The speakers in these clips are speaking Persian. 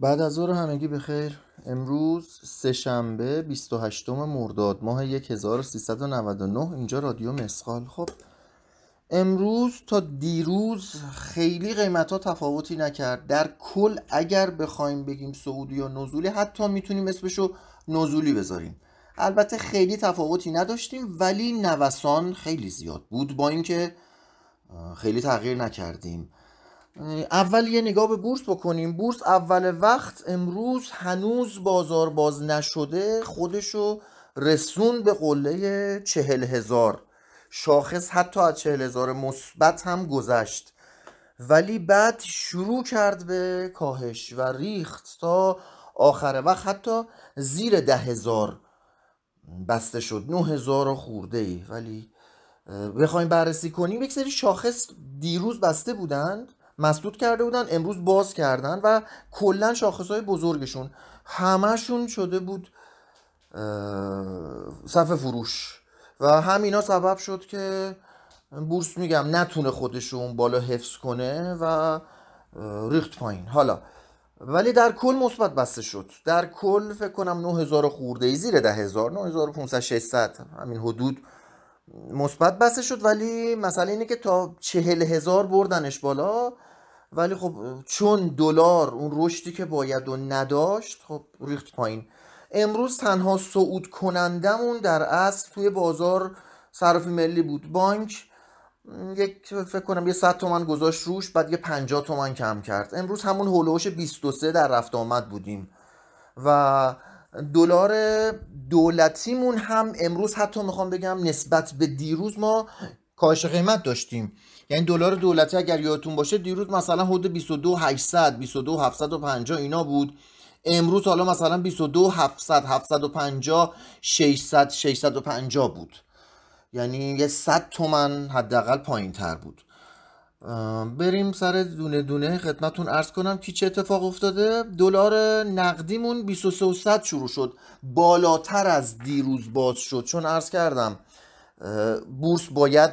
بعد از ظهر همگی بخیر امروز سهشنبه 28 مرداد ماه 1399 اینجا رادیو مسقال خب امروز تا دیروز خیلی قیمت ها تفاوتی نکرد در کل اگر بخوایم بگیم سعودی یا نزولی حتی میتونیم اسمشو نزولی بذاریم البته خیلی تفاوتی نداشتیم ولی نوسان خیلی زیاد بود با اینکه خیلی تغییر نکردیم اول یه نگاه به بورس بکنیم بورس اول وقت امروز هنوز بازار باز نشده خودشو رسون به قله چهل هزار شاخص حتی از چهل هزار مثبت هم گذشت ولی بعد شروع کرد به کاهش و ریخت تا آخر وقت حتی زیر ده هزار بسته شد نه هزار خورده ای ولی بخوایم بررسی کنیم یک سری شاخص دیروز بسته بودند مسدود کرده بودن امروز باز کردن و کلا های بزرگشون همهشون شده بود صف فروش و همینا سبب شد که بورس میگم نتونه خودشون بالا حفظ کنه و ریخت پایین حالا ولی در کل مثبت بسته شد در کل فکر کنم 9000 خورده ای زیر 10000 9500 600 همین حدود مثبت بسته شد ولی مسئله اینه که تا 40000 بردنش بالا ولی خب چون دلار اون رشدی که باید و نداشت خب ریخت پایین امروز تنها صعود کنندمون در اصل توی بازار صرف ملی بود بانک یک فکر کنم یه 100 تومن گذاشت روش بعد یه 50 تومن کم کرد امروز همون هولوش 23 در رفت آمد بودیم و دلار دولتیمون هم امروز حتی میخوام بگم نسبت به دیروز ما کاهش قیمت داشتیم یعنی دلار دولتی اگر یادتون باشه دیروز مثلا حدود 22800 22750 اینا بود امروز حالا مثلا 22700 750 600 650 بود یعنی یه 100 تومن حداقل پایین تر بود بریم سر دونه دونه خدمتون ارز کنم که چه اتفاق افتاده دلار نقدیمون 2300 شروع شد بالاتر از دیروز باز شد چون ارز کردم بورس باید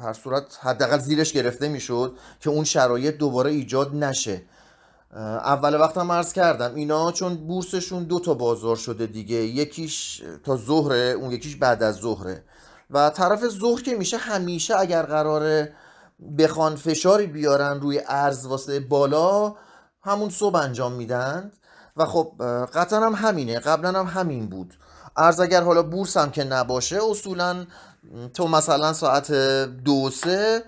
هر صورت حداقل زیرش گرفته میشد که اون شرایط دوباره ایجاد نشه اول وقتم هم عرض کردم اینا چون بورسشون دو تا بازار شده دیگه یکیش تا ظهره اون یکیش بعد از ظهره و طرف ظهر که میشه همیشه اگر قراره بخوان فشاری بیارن روی ارز واسه بالا همون صبح انجام میدن و خب قطعا هم همینه قبلا هم همین بود ارز اگر حالا بورس هم که نباشه اصولا تو مثلا ساعت دو سه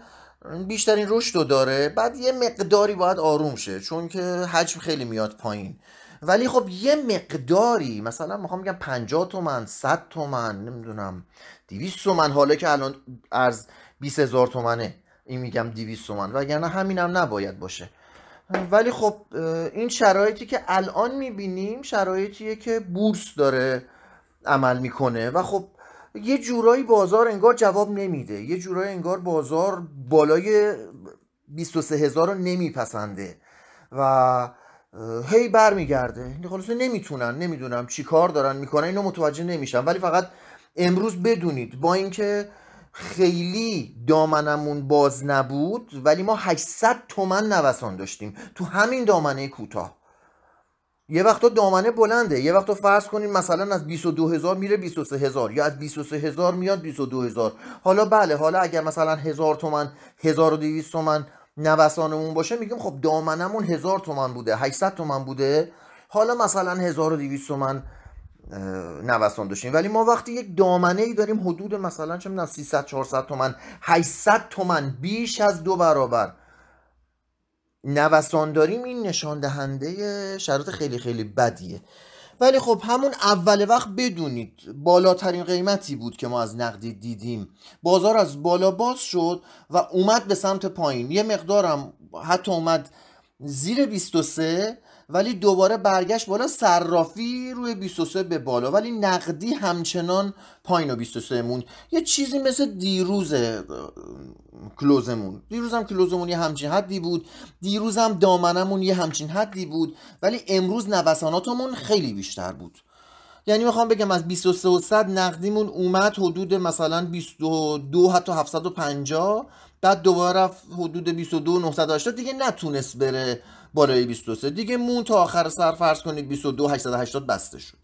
بیشترین رشد رو داره بعد یه مقداری باید آروم شه چون که حجم خیلی میاد پایین ولی خب یه مقداری مثلا میخوام بگم 50 تومن 100 تومن نمیدونم 200 تومن حالا که الان ارز 20 هزار تومنه این میگم 200 تومن وگرنه هم نباید باشه ولی خب این شرایطی که الان میبینیم شرایطیه که بورس داره عمل میکنه و خب یه جورایی بازار انگار جواب نمیده یه جورایی انگار بازار بالای 23 هزار رو نمیپسنده و هی برمیگرده یعنی خلاصه نمیتونن نمیدونم چی کار دارن میکنن اینو متوجه نمیشن ولی فقط امروز بدونید با اینکه خیلی دامنمون باز نبود ولی ما 800 تومن نوسان داشتیم تو همین دامنه کوتاه یه وقتا دامنه بلنده یه وقتا فرض کنین مثلا از 22 هزار میره 23 هزار یا از 23 هزار میاد 22 هزار حالا بله حالا اگر مثلا هزار تومن 1200 تومن نوسانمون باشه میگیم خب دامنمون هزار تومن بوده 800 تومن بوده حالا مثلا 1200 تومن نوسان داشتیم ولی ما وقتی یک دامنه ای داریم حدود مثلا چه میدونم 300 400 تومن 800 تومن بیش از دو برابر نوسان داریم این نشان دهنده شرایط خیلی خیلی بدیه ولی خب همون اول وقت بدونید بالاترین قیمتی بود که ما از نقدی دیدیم بازار از بالا باز شد و اومد به سمت پایین یه مقدارم حتی اومد زیر 23 ولی دوباره برگشت بالا صرافی روی 23 به بالا ولی نقدی همچنان پایین و 23 مون یه چیزی مثل دیروز کلوزمون دیروزم کلوزمون یه همچین حدی بود دیروزم دامنمون یه همچین حدی بود ولی امروز نوساناتمون خیلی بیشتر بود یعنی میخوام بگم از 23 و 100 نقدیمون اومد حدود مثلا 22 حتی 750 بعد دوباره حدود 22 980 دیگه نتونست بره بالای 23 دیگه مون تا آخر سر فرض کنید 22 880 بسته شد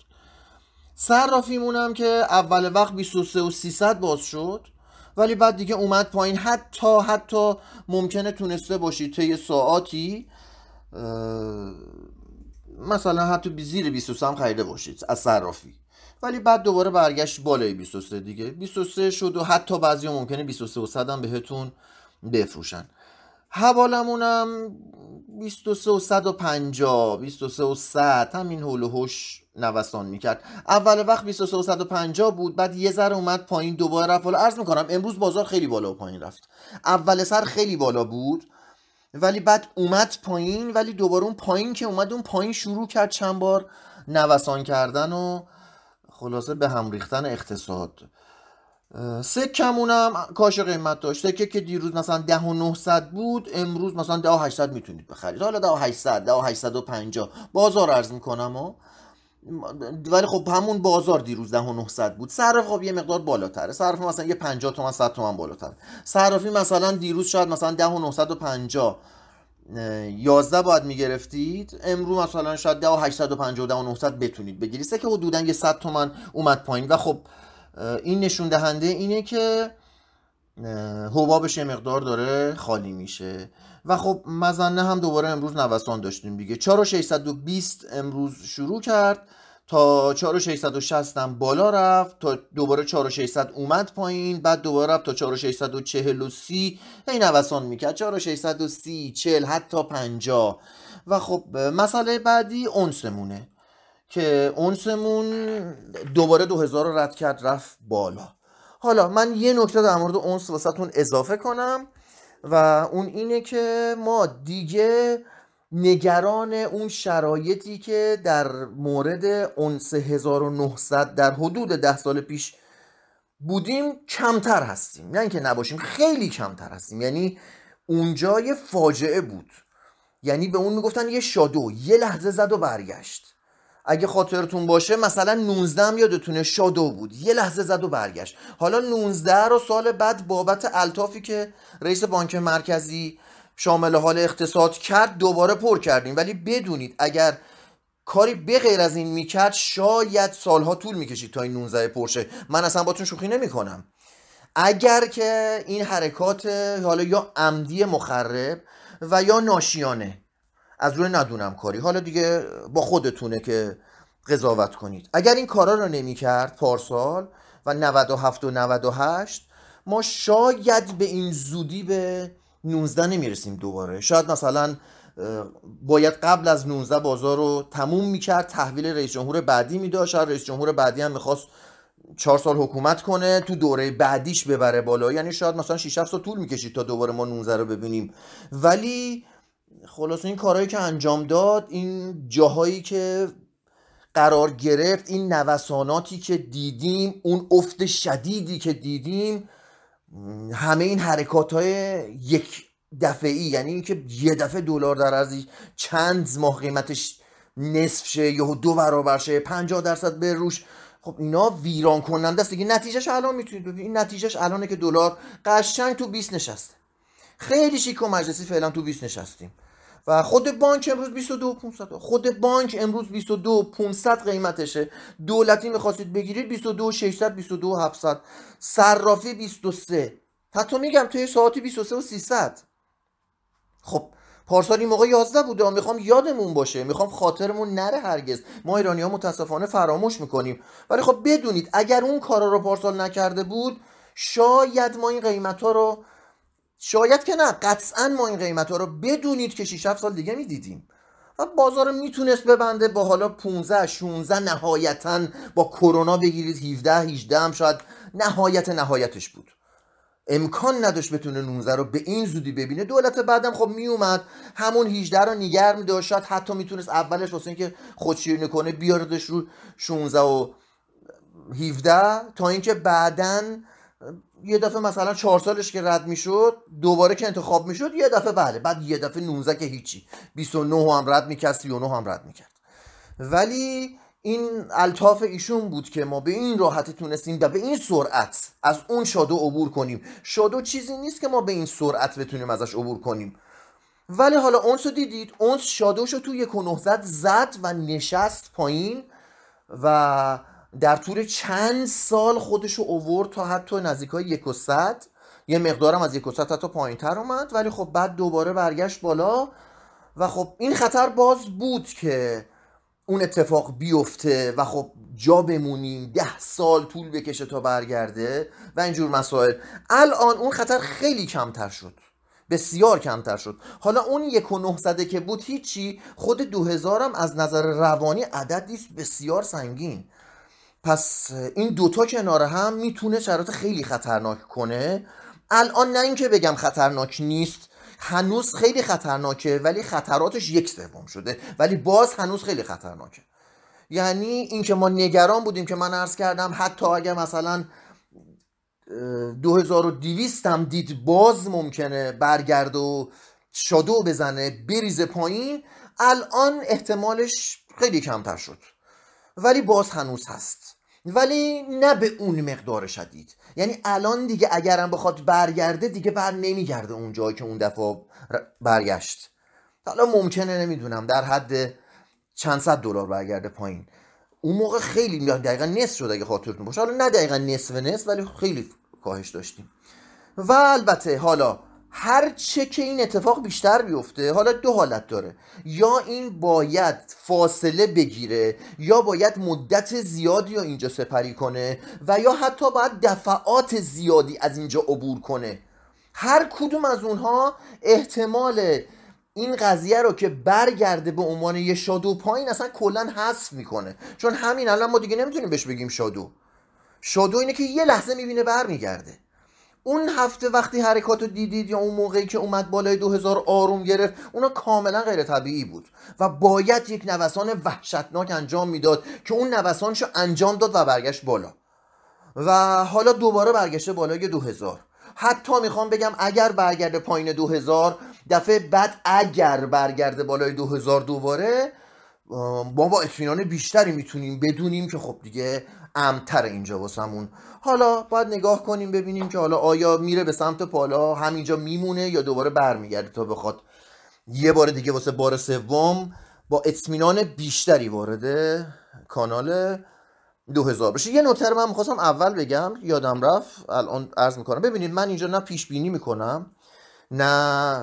صرافیمون هم که اول وقت 23 و 300 باز شد ولی بعد دیگه اومد پایین حتی حتی ممکنه تونسته باشید طی ساعاتی مثلا حتی زیر 23 هم خریده باشید از صرافی ولی بعد دوباره برگشت بالای 23 دیگه 23 شد و حتی بعضی ممکنه 23 و هم بهتون بفروشن حوالمونم 23 و 150 23 و 100 همین حول و هوش نوسان میکرد اول وقت 23 و 150 بود بعد یه ذره اومد پایین دوباره رفت حالا عرض میکنم امروز بازار خیلی بالا و پایین رفت اول سر خیلی بالا بود ولی بعد اومد پایین ولی دوباره اون پایین که اومد اون پایین شروع کرد چند بار نوسان کردن و خلاصه به هم ریختن اقتصاد هم کاش قیمت داشته سکه که دیروز مثلا 10 و 900 بود امروز مثلا 10 و 800 میتونید بخرید حالا 10 و 800 10 و 850 بازار عرض میکنم و ولی خب همون بازار دیروز 10 و 900 بود صرف خب یه مقدار بالاتره صرف مثلا یه 50 تومن 100 تومن بالاتره صرافی مثلا دیروز شاید مثلا 10 و 950 11 باید میگرفتید امروز مثلا شاید 10 و 850 10 و 900 بتونید بگیرید سه که حدودا یه 100 تومن اومد پایین و خب این نشون دهنده اینه که حبابش یه مقدار داره خالی میشه و خب مزنه هم دوباره امروز نوسان داشتیم دیگه 4620 امروز شروع کرد تا 4660 هم بالا رفت تا دوباره 4600 اومد پایین بعد دوباره رفت تا 4640 هی نوسان میکرد 4630 40 حتی 50 و خب مسئله بعدی اونسمونه که اونسمون دوباره 2000 رو رد کرد رفت بالا حالا من یه نکته در مورد اونس واسهتون اضافه کنم و اون اینه که ما دیگه نگران اون شرایطی که در مورد اونس 1900 در حدود ده سال پیش بودیم کمتر هستیم نه اینکه نباشیم خیلی کمتر هستیم یعنی اونجا یه فاجعه بود یعنی به اون میگفتن یه شادو یه لحظه زد و برگشت اگه خاطرتون باشه مثلا 19 هم یادتونه شادو بود یه لحظه زد و برگشت حالا 19 رو سال بعد بابت التافی که رئیس بانک مرکزی شامل حال اقتصاد کرد دوباره پر کردیم ولی بدونید اگر کاری بغیر از این میکرد شاید سالها طول میکشید تا این 19 پرشه من اصلا باتون شوخی نمیکنم اگر که این حرکات حالا یا عمدی مخرب و یا ناشیانه از روی ندونم کاری حالا دیگه با خودتونه که قضاوت کنید اگر این کارا رو نمی کرد پارسال و 97 و 98 ما شاید به این زودی به 19 رسیم دوباره شاید مثلا باید قبل از 19 بازار رو تموم کرد تحویل رئیس جمهور بعدی داشت شاید رئیس جمهور بعدی هم میخواست چهار سال حکومت کنه تو دوره بعدیش ببره بالا یعنی شاید مثلا 6 7 سال طول میکشید تا دوباره ما 19 رو ببینیم ولی خلاصه این کارهایی که انجام داد این جاهایی که قرار گرفت این نوساناتی که دیدیم اون افت شدیدی که دیدیم همه این حرکات های یک دفعه ای یعنی اینکه یه دفعه دلار در از چند ماه قیمتش نصف شه یا دو برابر شه 50 درصد به روش خب اینا ویران کننده است دیگه نتیجهش الان میتونید ببینید این نتیجهش الانه که دلار قشنگ تو 20 نشسته خیلی شیک و مجلسی فعلا تو 20 نشستیم و خود بانک امروز 22500 خود بانک امروز 22500 قیمتشه دولتی میخواستید بگیرید 22600 22700 صرافی 23 حتی میگم توی ساعتی 23 و 300 خب پارسال این موقع 11 بوده میخوام یادمون باشه میخوام خاطرمون نره هرگز ما ایرانی ها متاسفانه فراموش میکنیم ولی خب بدونید اگر اون کارا رو پارسال نکرده بود شاید ما این قیمت ها رو شاید که نه قطعا ما این قیمت ها رو بدونید که 6 7 سال دیگه میدیدیم و بازار میتونست ببنده با حالا 15 16 نهایتا با کرونا بگیرید 17 18 هم شاید نهایت نهایتش بود امکان نداشت بتونه 19 رو به این زودی ببینه دولت بعدم خب میومد همون 18 رو نیگر میداشت شاید حتی میتونست اولش واسه اینکه خودشیر کنه بیاردش رو 16 و 17 تا اینکه بعدن یه دفعه مثلا چهار سالش که رد میشد دوباره که انتخاب میشد یه دفعه بله بعد یه دفعه 19 که هیچی 29 هم رد میکرد 39 هم رد میکرد ولی این الطاف ایشون بود که ما به این راحتی تونستیم و به این سرعت از اون شادو عبور کنیم شادو چیزی نیست که ما به این سرعت بتونیم ازش عبور کنیم ولی حالا اونس رو دیدید اونس شادوش رو تو یک زد زد و نشست پایین و در طول چند سال خودش اوورد تا حتی نزدیک های یک و صد یه مقدارم از یک و صد حتی پایین تر اومد ولی خب بعد دوباره برگشت بالا و خب این خطر باز بود که اون اتفاق بیفته و خب جا بمونیم ده سال طول بکشه تا برگرده و اینجور مسائل الان اون خطر خیلی کمتر شد بسیار کمتر شد حالا اون یک و که بود هیچی خود دو هزارم از نظر روانی عددی است بسیار سنگین پس این دوتا کنار هم میتونه شرایط خیلی خطرناک کنه الان نه اینکه بگم خطرناک نیست هنوز خیلی خطرناکه ولی خطراتش یک سوم شده ولی باز هنوز خیلی خطرناکه یعنی اینکه ما نگران بودیم که من عرض کردم حتی اگه مثلا 2200 هم دید باز ممکنه برگرد و شادو بزنه بریز پایین الان احتمالش خیلی کمتر شد ولی باز هنوز هست ولی نه به اون مقدار شدید یعنی الان دیگه اگرم بخواد برگرده دیگه بر نمیگرده اون جایی که اون دفعه برگشت حالا ممکنه نمیدونم در حد چند صد دلار برگرده پایین اون موقع خیلی دقیقا نصف شده اگه خاطرتون باشه حالا نه دقیقا نصف نصف ولی خیلی کاهش داشتیم و البته حالا هر چه که این اتفاق بیشتر بیفته حالا دو حالت داره یا این باید فاصله بگیره یا باید مدت زیادی رو اینجا سپری کنه و یا حتی باید دفعات زیادی از اینجا عبور کنه هر کدوم از اونها احتمال این قضیه رو که برگرده به عنوان یه شادو پایین اصلا کلا حذف میکنه چون همین الان ما دیگه نمیتونیم بهش بگیم شادو شادو اینه که یه لحظه میبینه برمیگرده اون هفته وقتی حرکات رو دیدید یا اون موقعی که اومد بالای 2000 آروم گرفت اونا کاملا غیر طبیعی بود و باید یک نوسان وحشتناک انجام میداد که اون نوسانشو انجام داد و برگشت بالا و حالا دوباره برگشته بالای 2000 حتی میخوام بگم اگر برگرده پایین 2000 دفعه بعد اگر برگرده بالای 2000 دوباره ما با اطمینان بیشتری میتونیم بدونیم که خب دیگه امتر اینجا واسمون حالا باید نگاه کنیم ببینیم که حالا آیا میره به سمت پالا همینجا میمونه یا دوباره برمیگرده تا بخواد یه بار دیگه واسه بار سوم با اطمینان بیشتری وارد کانال 2000 بشه یه نکته رو من میخواستم اول بگم یادم رفت الان عرض میکنم ببینید من اینجا نه پیش بینی میکنم نه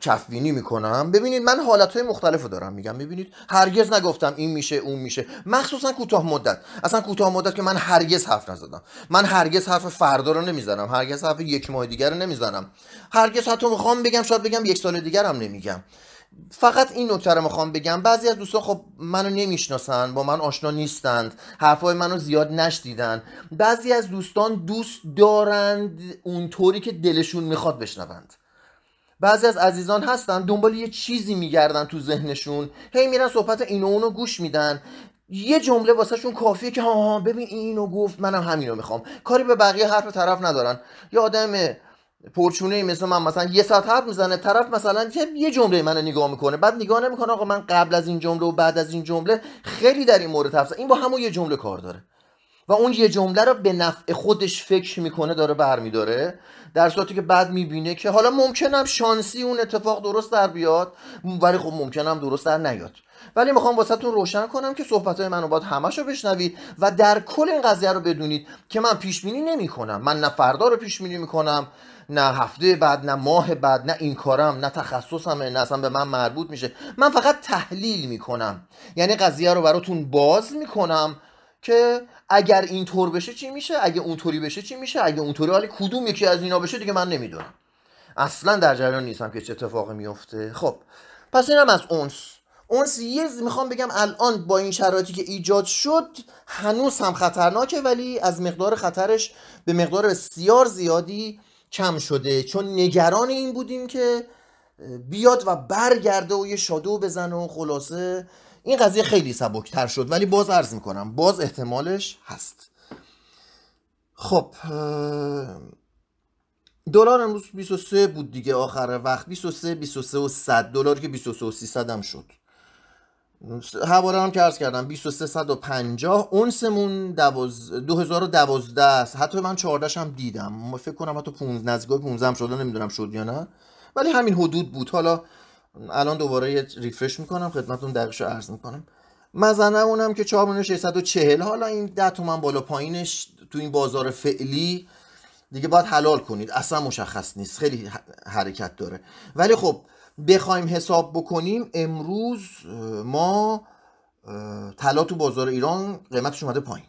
کفبینی میکنم ببینید من حالت های مختلف رو دارم میگم ببینید هرگز نگفتم این میشه اون میشه مخصوصا کوتاه مدت اصلا کوتاه مدت که من هرگز حرف نزدم من هرگز حرف فردا رو نمیزنم هرگز حرف یک ماه دیگر رو نمیزنم هرگز حتی میخوام بگم شاید بگم یک سال دیگر هم نمیگم فقط این نکته رو میخوام بگم بعضی از دوستان خب منو نمیشناسن با من آشنا نیستند حرفای منو زیاد نشدیدن بعضی از دوستان دوست دارند اونطوری که دلشون میخواد بشنوند بعضی از عزیزان هستن دنبال یه چیزی میگردن تو ذهنشون هی میرن صحبت اینو اونو گوش میدن یه جمله شون کافیه که ها ببین اینو گفت منم همینو میخوام کاری به بقیه حرف طرف ندارن یه آدم پرچونه مثل من مثلا یه ساعت حرف میزنه طرف مثلا یه جمله منو نگاه میکنه بعد نگاه نمیکنه آقا من قبل از این جمله و بعد از این جمله خیلی در این مورد تفصیل این با همون یه جمله کار داره و اون یه جمله رو به نفع خودش فکر میکنه داره برمیداره در صورتی که بعد میبینه که حالا ممکنم شانسی اون اتفاق درست در بیاد ولی خب ممکنم درست در نیاد ولی میخوام واسهتون روشن کنم که صحبت های منو باید همش رو بشنوید و در کل این قضیه رو بدونید که من پیش بینی نمی کنم من نه فردا رو پیش بینی میکنم نه هفته بعد نه ماه بعد نه این کارم نه تخصصم نه اصلا به من مربوط میشه من فقط تحلیل میکنم یعنی قضیه رو براتون باز میکنم که اگر اینطور بشه چی میشه اگه اونطوری بشه چی میشه اگه اونطوری حالی کدوم یکی از اینا بشه دیگه من نمیدونم اصلا در جریان نیستم که چه اتفاقی میفته خب پس اینم از اونس اون میخوام بگم الان با این شرایطی که ایجاد شد هنوز هم خطرناکه ولی از مقدار خطرش به مقدار بسیار زیادی کم شده چون نگران این بودیم که بیاد و برگرده و یه شادو بزنه و خلاصه این قضیه خیلی سبکتر شد ولی باز عرض میکنم باز احتمالش هست خب دلار امروز 23 بود دیگه آخر وقت 23 23 و 100 دلار که 23 و 300 هم شد هواره هم که عرض کردم 2350 اونسمون 2012 است حتی من 14 هم دیدم فکر کنم حتی 15 نزدیکای 15 هم شده نمیدونم شد یا نه ولی همین حدود بود حالا الان دوباره یه ریفرش میکنم خدمتون دقیقش رو عرض میکنم مزنه اونم که 4640 حالا این 10 تومن بالا پایینش تو این بازار فعلی دیگه باید حلال کنید اصلا مشخص نیست خیلی حرکت داره ولی خب بخوایم حساب بکنیم امروز ما طلا تو بازار ایران قیمتش اومده پایین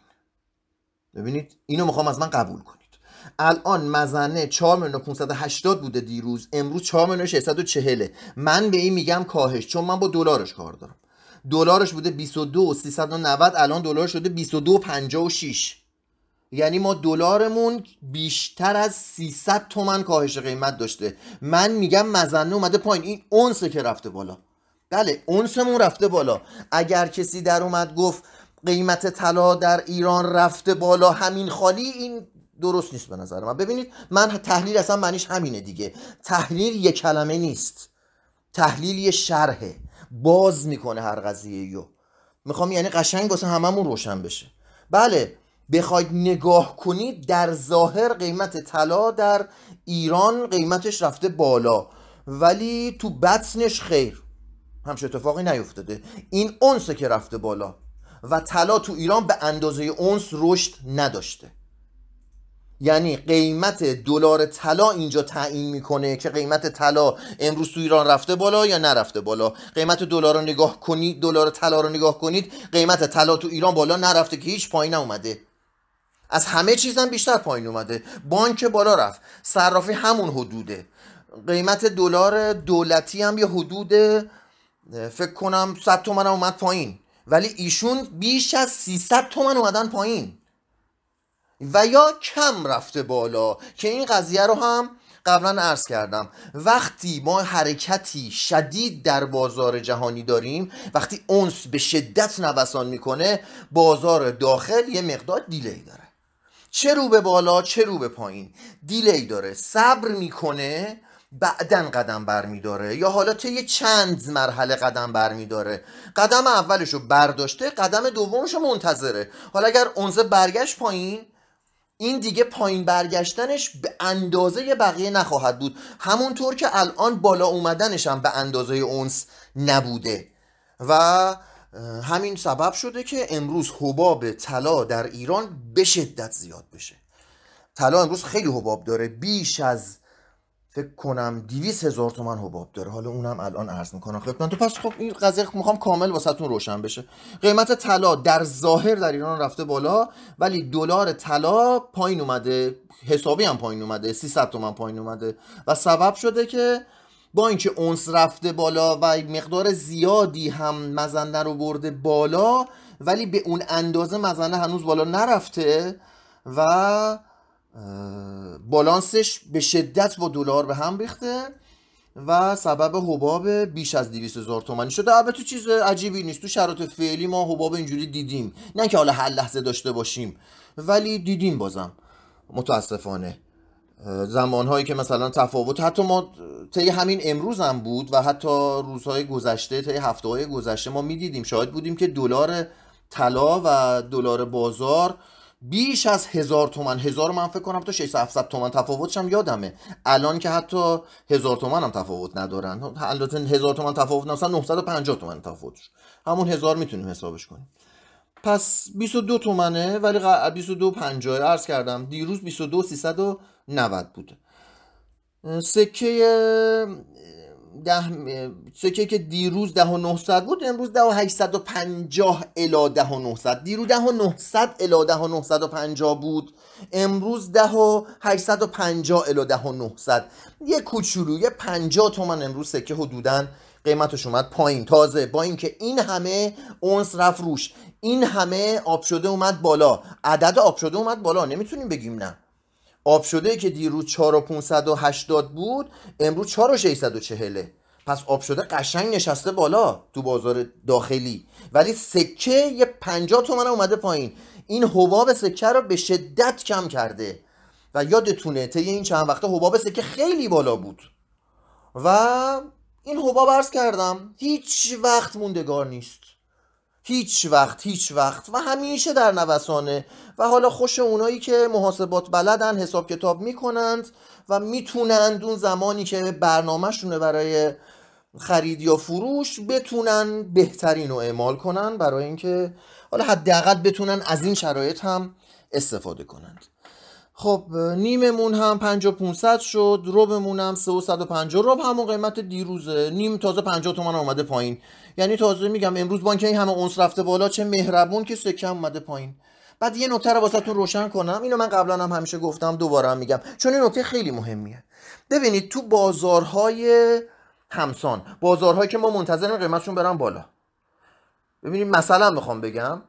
ببینید اینو میخوام از من قبول کنید الان مزنه 4580 بوده دیروز امروز 4640 من به این میگم کاهش چون من با دلارش کار دارم دلارش بوده 22390 الان دلار شده 2256 یعنی ما دلارمون بیشتر از 300 تومن کاهش قیمت داشته من میگم مزنه اومده پایین این اونسه که رفته بالا بله اونسمون رفته بالا اگر کسی در اومد گفت قیمت طلا در ایران رفته بالا همین خالی این درست نیست به نظر من ببینید من تحلیل اصلا معنیش همینه دیگه تحلیل یه کلمه نیست تحلیل یه شرحه باز میکنه هر قضیه یو میخوام یعنی قشنگ واسه هممون روشن بشه بله بخواید نگاه کنید در ظاهر قیمت طلا در ایران قیمتش رفته بالا ولی تو بطنش خیر همش اتفاقی نیفتاده این اونسه که رفته بالا و طلا تو ایران به اندازه اونس رشد نداشته یعنی قیمت دلار طلا اینجا تعیین میکنه که قیمت طلا امروز تو ایران رفته بالا یا نرفته بالا قیمت دلار رو نگاه کنید دلار طلا رو نگاه کنید قیمت طلا تو ایران بالا نرفته که هیچ پایین اومده از همه چیزم بیشتر پایین اومده بانک بالا رفت صرافی همون حدوده قیمت دلار دولتی هم یه حدود فکر کنم 100 تومن هم اومد پایین ولی ایشون بیش از 300 تومن اومدن پایین و یا کم رفته بالا که این قضیه رو هم قبلا عرض کردم وقتی ما حرکتی شدید در بازار جهانی داریم وقتی اونس به شدت نوسان میکنه بازار داخل یه مقدار دیلی داره چه رو به بالا چه رو به پایین دیلی داره صبر میکنه بعدا قدم برمیداره یا حالا طی چند مرحله قدم برمیداره قدم اولش رو برداشته قدم دومش رو منتظره حالا اگر اونزه برگشت پایین این دیگه پایین برگشتنش به اندازه بقیه نخواهد بود همونطور که الان بالا اومدنش هم به اندازه اونس نبوده و همین سبب شده که امروز حباب طلا در ایران به شدت زیاد بشه طلا امروز خیلی حباب داره بیش از فکر کنم دیویس هزار تومن حباب داره حالا اونم الان عرض میکنم من تو پس خب این قضیه میخوام کامل واسهتون روشن بشه قیمت طلا در ظاهر در ایران رفته بالا ولی دلار طلا پایین اومده حسابی هم پایین اومده 300 تومن پایین اومده و سبب شده که با اینکه اونس رفته بالا و مقدار زیادی هم مزنده رو برده بالا ولی به اون اندازه مزنده هنوز بالا نرفته و بالانسش به شدت با دلار به هم ریخته و سبب حباب بیش از 200 هزار تومانی شده البته چیز عجیبی نیست تو شرایط فعلی ما حباب اینجوری دیدیم نه که حالا هر لحظه داشته باشیم ولی دیدیم بازم متاسفانه زمانهایی که مثلا تفاوت حتی ما طی همین امروز هم بود و حتی روزهای گذشته طی هفته های گذشته ما میدیدیم شاید بودیم که دلار طلا و دلار بازار بیش از هزار تومن هزار من فکر کنم تا 600 700 تومن تفاوتش هم یادمه الان که حتی هزار تومن هم تفاوت ندارن البته هزار تومن تفاوت مثلا 950 تومن تفاوتش همون هزار میتونیم حسابش کنیم پس 22 تومنه ولی 22 50 عرض کردم دیروز 22 300 90 بود سکه سکه که دیروز ده بود امروز ده و 850 900 دیروز ده و 900 ده و بود امروز ده و 850 900 یه کوچولو یه 50 تومن امروز سکه حدودن قیمتش اومد پایین تازه با اینکه این همه اونس رفت روش این همه آب شده اومد بالا عدد آب شده اومد بالا نمیتونیم بگیم نه آب شده که دیروز 4580 بود امروز 4640 پس آب شده قشنگ نشسته بالا تو بازار داخلی ولی سکه یه 50 تومن اومده پایین این حباب سکه رو به شدت کم کرده و یادتونه طی این چند وقته حباب سکه خیلی بالا بود و این حباب عرض کردم هیچ وقت موندگار نیست هیچ وقت هیچ وقت و همیشه در نوسانه و حالا خوش اونایی که محاسبات بلدن حساب کتاب میکنند و میتونند اون زمانی که برنامهشونه برای خرید یا فروش بتونن بهترین رو اعمال کنن برای اینکه حالا حداقل بتونن از این شرایط هم استفاده کنند خب نیممون هم 5500 شد ربمون هم 350 رب همون قیمت دیروزه نیم تازه 50 تومن اومده پایین یعنی تازه میگم امروز بانک این همه اونس رفته بالا چه مهربون که سکم اومده پایین بعد یه نکته رو واسهتون روشن کنم اینو من قبلا هم همیشه گفتم دوباره هم میگم چون این نکته خیلی مهمیه ببینید تو بازارهای همسان بازارهایی که ما منتظریم قیمتشون برن بالا ببینید مثلا میخوام بگم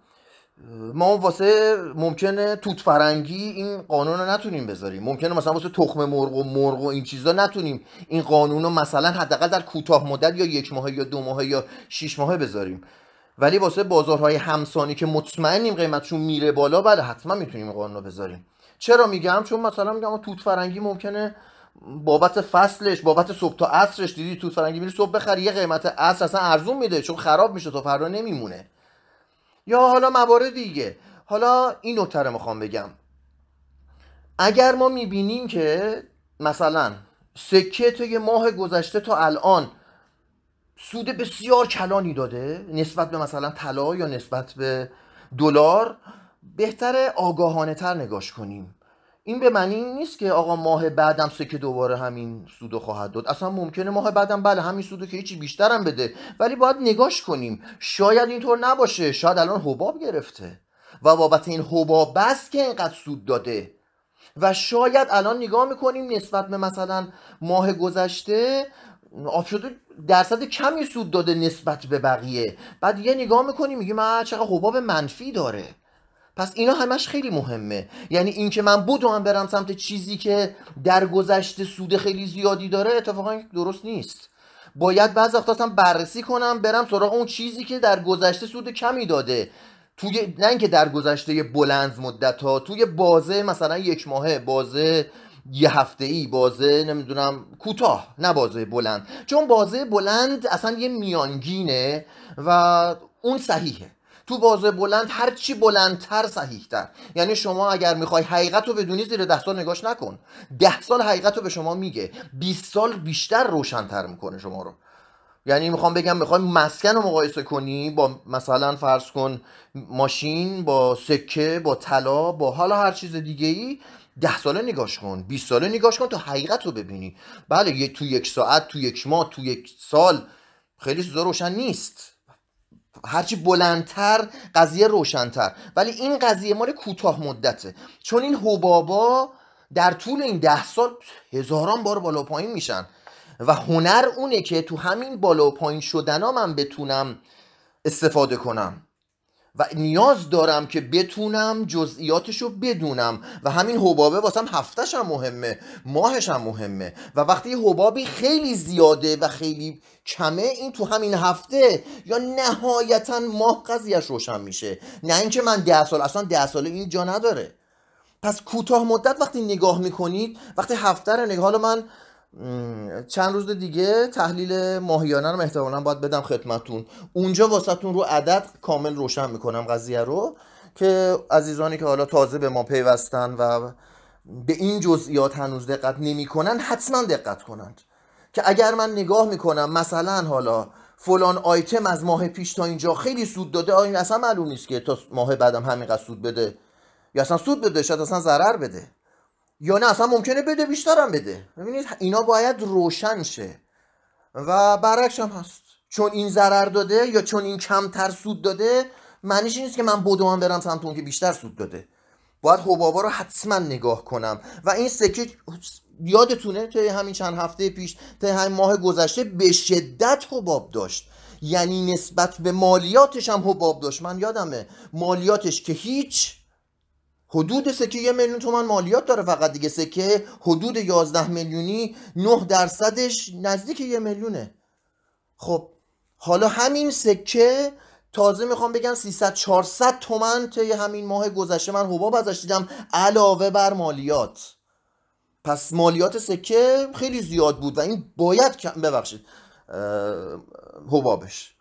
ما واسه ممکنه توت فرنگی این قانون رو نتونیم بذاریم ممکنه مثلا واسه تخم مرغ و مرغ و این چیزا نتونیم این قانون رو مثلا حداقل در کوتاه مدت یا یک ماه یا دو ماه یا شش ماه بذاریم ولی واسه بازارهای همسانی که مطمئنیم قیمتشون میره بالا بله حتما میتونیم قانون رو بذاریم چرا میگم چون مثلا میگم توت فرنگی ممکنه بابت فصلش بابت صبح تا عصرش دیدی توت فرنگی میری صبح بخری یه قیمت عصر اصلا ارزون میده چون خراب میشه تا فردا نمیمونه یا حالا موارد دیگه حالا این نکته رو میخوام بگم اگر ما میبینیم که مثلا سکه توی ماه گذشته تا الان سود بسیار کلانی داده نسبت به مثلا طلا یا نسبت به دلار بهتر آگاهانه تر نگاش کنیم این به معنی این نیست که آقا ماه بعدم سکه دوباره همین سودو خواهد داد اصلا ممکنه ماه بعدم بله همین سودو که هیچی بیشترم بده ولی باید نگاش کنیم شاید اینطور نباشه شاید الان حباب گرفته و بابت این حباب بس که اینقدر سود داده و شاید الان نگاه میکنیم نسبت به مثلا ماه گذشته آب شده درصد کمی سود داده نسبت به بقیه بعد یه نگاه میکنیم میگیم چقدر حباب منفی داره پس اینا همش خیلی مهمه یعنی اینکه من بودو هم برم سمت چیزی که در گذشته سود خیلی زیادی داره اتفاقا درست نیست باید بعض وقتا بررسی کنم برم سراغ اون چیزی که در گذشته سود کمی داده توی نه اینکه در گذشته بلند مدت ها توی بازه مثلا یک ماهه بازه یه هفته ای بازه نمیدونم کوتاه نه بازه بلند چون بازه بلند اصلا یه میانگینه و اون صحیحه تو بازه بلند هر چی بلندتر صحیحتر یعنی شما اگر میخوای حقیقت رو بدونی زیر ده سال نگاش نکن ده سال حقیقت رو به شما میگه 20 سال بیشتر روشنتر میکنه شما رو یعنی میخوام بگم میخوای مسکن رو مقایسه کنی با مثلا فرض کن ماشین با سکه با طلا با حالا هر چیز دیگه ای ده ساله نگاش کن 20 ساله نگاش کن تا حقیقت رو ببینی بله تو یک ساعت تو یک ماه تو یک سال خیلی چیزا روشن نیست هرچی بلندتر قضیه روشنتر ولی این قضیه مال کوتاه مدته چون این حبابا در طول این ده سال هزاران بار بالا پایین میشن و هنر اونه که تو همین بالا و پایین شدنا من بتونم استفاده کنم و نیاز دارم که بتونم جزئیاتش رو بدونم و همین حبابه واسم هفتش هم مهمه ماهش مهمه و وقتی حبابی خیلی زیاده و خیلی کمه این تو همین هفته یا نهایتا ماه قضیهش روشن میشه نه اینکه من ده سال اصلا ده ساله این جا نداره پس کوتاه مدت وقتی نگاه میکنید وقتی هفته رو نگاه حالا من چند روز دیگه تحلیل ماهیانه رو احتمالا باید بدم خدمتون اونجا واسطون رو عدد کامل روشن میکنم قضیه رو که عزیزانی که حالا تازه به ما پیوستن و به این جزئیات هنوز دقت نمیکنن حتما دقت کنند که اگر من نگاه میکنم مثلا حالا فلان آیتم از ماه پیش تا اینجا خیلی سود داده این اصلا معلوم نیست که تا ماه بعدم همینقدر سود بده یا اصلا سود بده شاید اصلا ضرر بده یا نه اصلا ممکنه بده بیشترم بده ببینید اینا باید روشن شه و برعکس هم هست چون این ضرر داده یا چون این کمتر سود داده معنیش نیست که من هم برم سمت اون که بیشتر سود داده باید حبابا رو حتما نگاه کنم و این سکه یادتونه تا همین چند هفته پیش تا همین ماه گذشته به شدت حباب داشت یعنی نسبت به مالیاتش هم حباب داشت من یادمه مالیاتش که هیچ حدود سکه یه میلیون تومن مالیات داره فقط دیگه سکه حدود 11 میلیونی 9 درصدش نزدیک یه میلیونه خب حالا همین سکه تازه میخوام بگم 300 400 تومن طی همین ماه گذشته من حباب ازش دیدم علاوه بر مالیات پس مالیات سکه خیلی زیاد بود و این باید ببخشید حبابش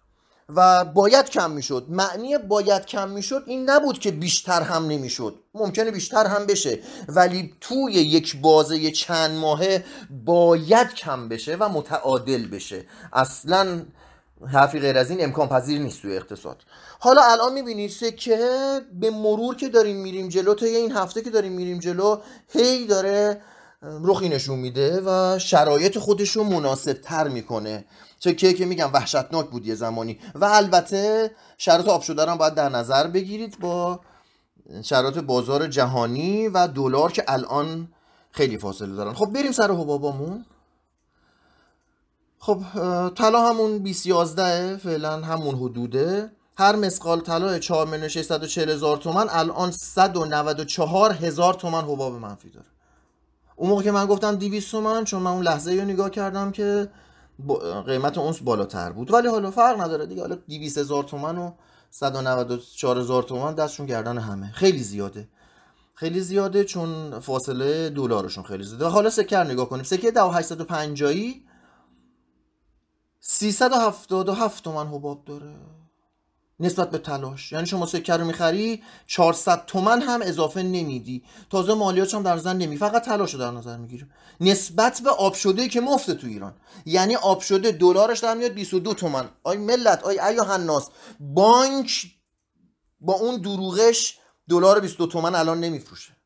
و باید کم میشد معنی باید کم میشد این نبود که بیشتر هم نمیشد ممکنه بیشتر هم بشه ولی توی یک بازه چند ماهه باید کم بشه و متعادل بشه اصلا حرفی غیر از این امکان پذیر نیست توی اقتصاد حالا الان میبینید سکه به مرور که داریم میریم جلو تا این هفته که داریم میریم جلو هی داره رخی نشون میده و شرایط خودش رو مناسب تر میکنه تکیه که میگم وحشتناک بود یه زمانی و البته شرط آب شده باید در نظر بگیرید با شرایط بازار جهانی و دلار که الان خیلی فاصله دارن خب بریم سر حبابامون خب طلا همون 211 فعلا همون حدوده هر مسقال طلا 4 میلیون هزار تومن الان 194 هزار تومن حباب منفی داره اون موقع که من گفتم 200 تومن چون من اون لحظه رو نگاه کردم که قیمت اونس بالاتر بود ولی حالا فرق نداره دیگه حالا 200 هزار تومن و 194 هزار تومن دستشون گردن همه خیلی زیاده خیلی زیاده چون فاصله دلارشون خیلی زیاده و حالا سکر نگاه کنیم سکه و 377 تومن حباب داره نسبت به تلاش یعنی شما سکه رو میخری 400 تومن هم اضافه نمیدی تازه مالیاتش هم در نظر نمی فقط تلاش رو در نظر میگیریم نسبت به آب شده که مفته تو ایران یعنی آب شده دلارش در میاد 22 تومن آی ملت آی ایا حناس بانک با اون دروغش دلار 22 تومن الان نمیفروشه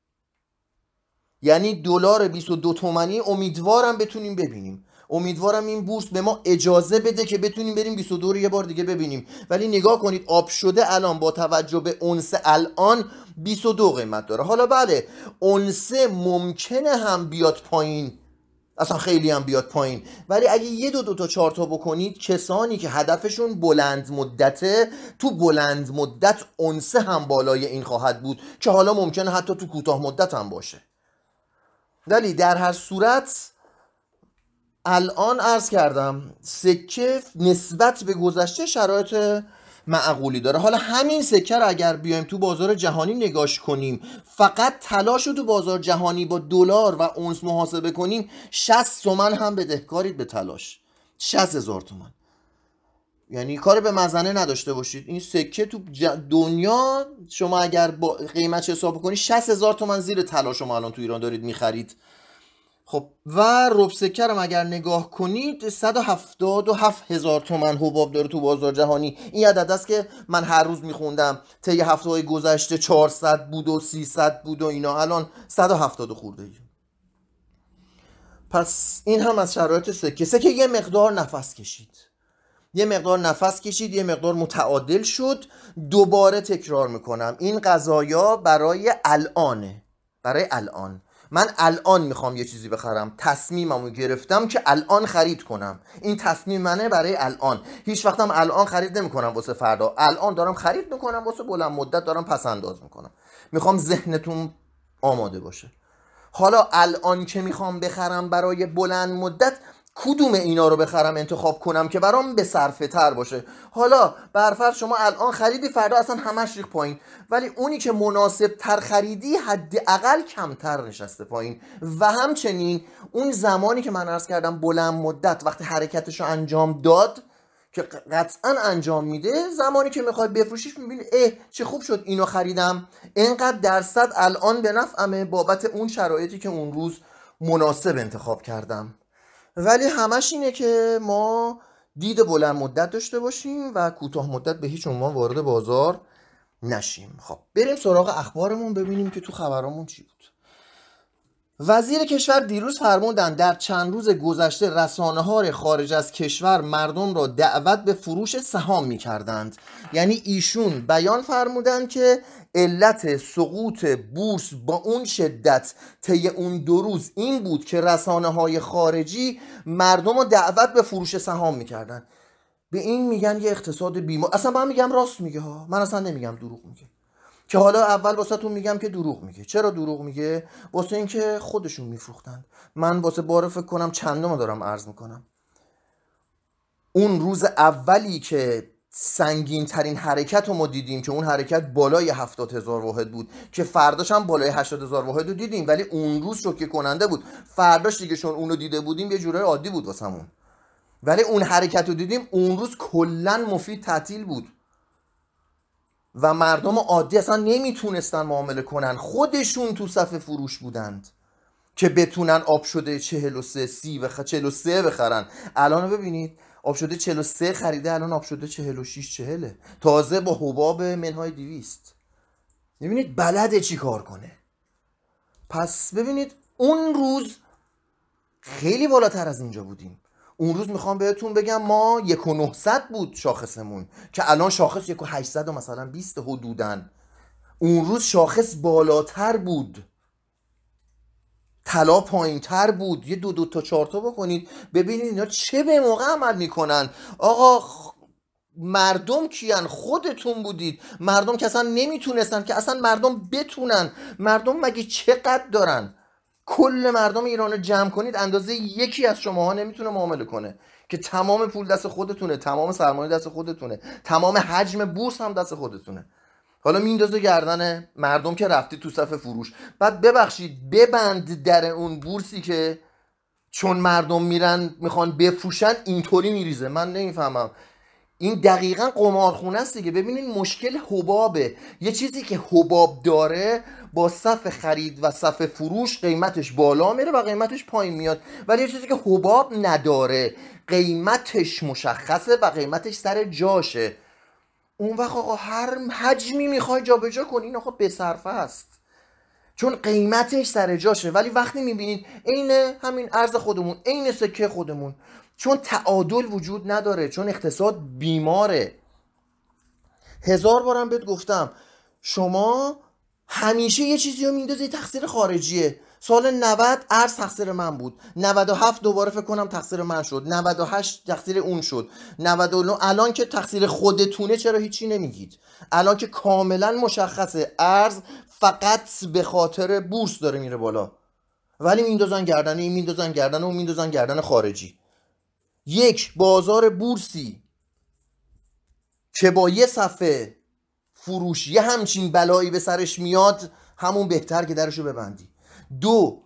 یعنی دلار 22 تومنی امیدوارم بتونیم ببینیم امیدوارم این بورس به ما اجازه بده که بتونیم بریم 22 رو یه بار دیگه ببینیم ولی نگاه کنید آب شده الان با توجه به اونس الان 22 قیمت داره حالا بله اونسه ممکنه هم بیاد پایین اصلا خیلی هم بیاد پایین ولی اگه یه دو دو تا چهار بکنید کسانی که هدفشون بلند مدته تو بلند مدت اونسه هم بالای این خواهد بود که حالا ممکنه حتی تو کوتاه مدت هم باشه ولی در هر صورت الان عرض کردم سکه نسبت به گذشته شرایط معقولی داره حالا همین سکه رو اگر بیایم تو بازار جهانی نگاش کنیم فقط تلاش رو تو بازار جهانی با دلار و اونس محاسبه کنیم 60 تومن هم بدهکارید به تلاش 60 هزار تومن یعنی کار به مزنه نداشته باشید این سکه تو دنیا شما اگر با قیمت حساب کنید 60 هزار تومن زیر تلاش شما الان تو ایران دارید میخرید خب و ربسکر هم اگر نگاه کنید 177 هزار تومن حباب داره تو بازار جهانی این عدد است که من هر روز میخوندم طی هفته های گذشته 400 بود و 300 بود و اینا الان 170 خورده ای. پس این هم از شرایط سکه سکه یه مقدار نفس کشید یه مقدار نفس کشید یه مقدار متعادل شد دوباره تکرار میکنم این قضایا برای الانه برای الان من الان میخوام یه چیزی بخرم تصمیمم رو گرفتم که الان خرید کنم این تصمیم منه برای الان هیچ وقتم الان خرید نمیکنم واسه فردا الان دارم خرید میکنم واسه بلند مدت دارم پس انداز میکنم میخوام ذهنتون آماده باشه حالا الان که میخوام بخرم برای بلند مدت کدوم اینا رو بخرم انتخاب کنم که برام به صرفه تر باشه حالا برفر شما الان خریدی فردا اصلا همش ریخ پایین ولی اونی که مناسب تر خریدی حداقل کمتر نشسته پایین و همچنین اون زمانی که من عرض کردم بلند مدت وقتی حرکتش رو انجام داد که قطعا انجام میده زمانی که میخوای بفروشیش میبینی اه چه خوب شد اینو خریدم اینقدر درصد الان به نفعمه بابت اون شرایطی که اون روز مناسب انتخاب کردم ولی همش اینه که ما دید بلند مدت داشته باشیم و کوتاه مدت به هیچ عنوان وارد بازار نشیم خب بریم سراغ اخبارمون ببینیم که تو خبرامون چی بود وزیر کشور دیروز فرمودند در چند روز گذشته رسانه ها خارج از کشور مردم را دعوت به فروش سهام می کردند یعنی ایشون بیان فرمودند که علت سقوط بورس با اون شدت طی اون دو روز این بود که رسانه های خارجی مردم رو دعوت به فروش سهام میکردن به این میگن یه اقتصاد بیمار اصلا من میگم راست میگه ها من اصلا نمیگم دروغ میگه که حالا اول تو میگم که دروغ میگه چرا دروغ میگه واسه اینکه خودشون میفروختن من واسه بار فکر کنم چندم دارم عرض میکنم اون روز اولی که سنگین ترین حرکت رو ما دیدیم که اون حرکت بالای هفتاد هزار واحد بود که فرداش هم بالای هشتاد هزار واحد رو دیدیم ولی اون روز شوکه کننده بود فرداش دیگه چون اون رو دیده بودیم یه جورای عادی بود واسمون ولی اون حرکت رو دیدیم اون روز کلا مفید تعطیل بود و مردم عادی اصلا نمیتونستن معامله کنن خودشون تو صفحه فروش بودند که بتونن آب شده 43 سی 43 بخرن الان ببینید آب شده 43 خریده الان آب شده 46 40 تازه با حباب منهای 200 ببینید بلده چی کار کنه پس ببینید اون روز خیلی بالاتر از اینجا بودیم اون روز میخوام بهتون بگم ما 1900 بود شاخصمون که الان شاخص 1800 و مثلا 20 حدودن اون روز شاخص بالاتر بود طلا پایین تر بود یه دو دو تا چهار تا بکنید ببینید اینا چه به موقع عمل میکنن آقا مردم کیان خودتون بودید مردم که اصلا نمیتونستن که اصلا مردم بتونن مردم مگه چقدر دارن کل مردم ایران رو جمع کنید اندازه یکی از شماها نمیتونه معامله کنه که تمام پول دست خودتونه تمام سرمایه دست خودتونه تمام حجم بورس هم دست خودتونه حالا میندازه گردن مردم که رفتی تو صف فروش بعد ببخشید ببند در اون بورسی که چون مردم میرن میخوان بفروشن اینطوری میریزه من نمیفهمم این دقیقا قمارخونه است دیگه ببینین مشکل حبابه یه چیزی که حباب داره با صف خرید و صف فروش قیمتش بالا میره و قیمتش پایین میاد ولی یه چیزی که حباب نداره قیمتش مشخصه و قیمتش سر جاشه اون وقت آقا هر حجمی میخوای جابجا کنی این آقا بسرفه است چون قیمتش سر جاشه ولی وقتی میبینید عین همین ارز خودمون عین سکه خودمون چون تعادل وجود نداره چون اقتصاد بیماره هزار بارم بهت گفتم شما همیشه یه چیزی رو میندازی تقصیر خارجیه سال 90 ارز تقصیر من بود 97 دوباره فکر کنم تقصیر من شد 98 تقصیر اون شد 99 الان که تقصیر خودتونه چرا هیچی نمیگید الان که کاملا مشخصه ارز فقط به خاطر بورس داره میره بالا ولی میندازن گردن این میندازن گردن اون میندازن گردن خارجی یک بازار بورسی که با یه صفحه فروش یه همچین بلایی به سرش میاد همون بهتر که درشو ببندی دو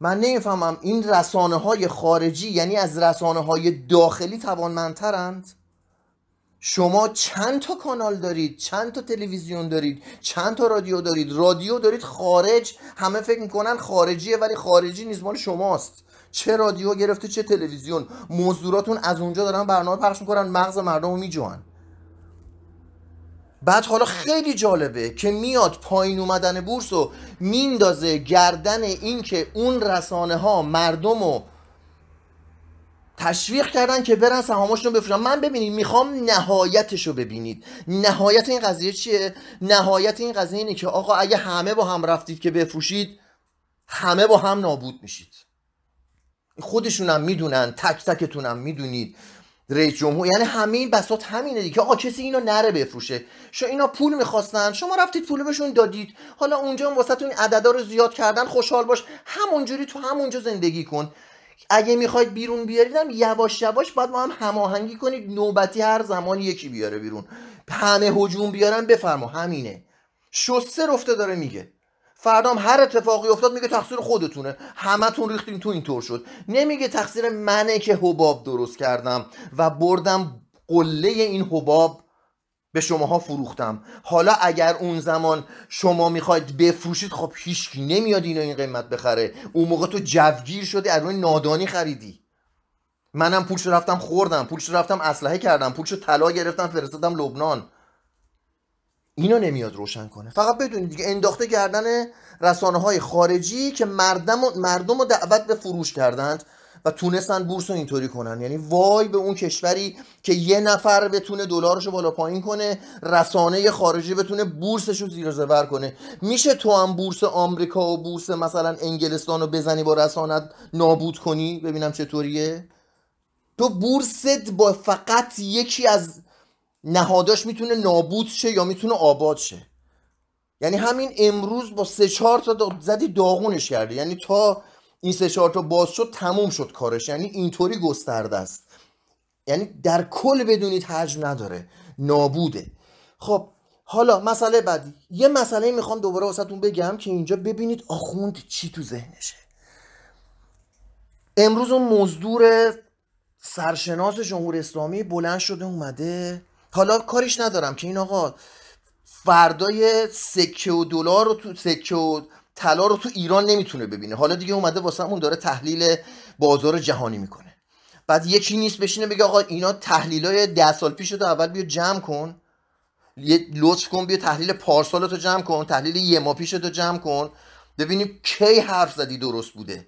من نمیفهمم این رسانه های خارجی یعنی از رسانه های داخلی توانمندترند شما چند تا کانال دارید چند تا تلویزیون دارید چند تا رادیو دارید رادیو دارید خارج همه فکر میکنن خارجیه ولی خارجی نیست مال شماست چه رادیو گرفته چه تلویزیون موضوعاتون از اونجا دارن برنامه پخش میکنن مغز مردم رو میجوان بعد حالا خیلی جالبه که میاد پایین اومدن بورس رو میندازه گردن اینکه اون رسانه ها مردم رو تشویق کردن که برن سهاماشون بفروشن من ببینید میخوام نهایتش رو ببینید نهایت این قضیه چیه نهایت این قضیه اینه که آقا اگه همه با هم رفتید که بفروشید همه با هم نابود میشید خودشونم میدونن تک تکتونم میدونید رئیس جمهور یعنی همه این بساط همینه دیگه آقا کسی اینو نره بفروشه شو اینا پول میخواستن شما رفتید پول بهشون دادید حالا اونجا هم واسه این عددا رو زیاد کردن خوشحال باش همونجوری تو همونجا زندگی کن اگه میخواید بیرون بیاریدم یواش یواش باید ما هم هماهنگی کنید نوبتی هر زمان یکی بیاره بیرون همه هجوم بیارن بفرما همینه شسته رفته داره میگه فردام هر اتفاقی افتاد میگه تقصیر خودتونه همتون ریختین تو اینطور شد نمیگه تقصیر منه که حباب درست کردم و بردم قله این حباب به شماها فروختم حالا اگر اون زمان شما میخواید بفروشید خب هیچکی نمیاد اینو این قیمت بخره اون موقع تو جوگیر شدی از نادانی خریدی منم پولش رفتم خوردم پولش رفتم اسلحه کردم پولش طلا گرفتم فرستادم لبنان اینو نمیاد روشن کنه فقط بدونید دیگه انداخته گردن رسانه های خارجی که مردم و مردم رو دعوت به فروش کردند و تونستن بورس رو اینطوری کنن یعنی وای به اون کشوری که یه نفر بتونه دلارش رو بالا پایین کنه رسانه خارجی بتونه بورسش رو زیر زبر کنه میشه تو هم بورس آمریکا و بورس مثلا انگلستان رو بزنی با رسانت نابود کنی ببینم چطوریه تو بورست با فقط یکی از نهاداش میتونه نابود شه یا میتونه آباد شه یعنی همین امروز با سه چهار تا زدی داغونش کرده یعنی تا این سه چهار تا باز شد تموم شد کارش یعنی اینطوری گسترده است یعنی در کل بدونید حجم نداره نابوده خب حالا مسئله بعدی یه مسئله میخوام دوباره واسهتون بگم که اینجا ببینید آخوند چی تو ذهنشه امروز اون مزدور سرشناس جمهور اسلامی بلند شده اومده حالا کاریش ندارم که این آقا فردای سکه و دلار رو تو سکه و طلا رو تو ایران نمیتونه ببینه حالا دیگه اومده واسه اون داره تحلیل بازار جهانی میکنه بعد یکی نیست بشینه بگه آقا اینا های ده سال پیش رو اول بیا جمع کن یه لطف کن بیا تحلیل پارسال تو جمع کن تحلیل یه ماه پیش تو جمع کن ببینیم کی حرف زدی درست بوده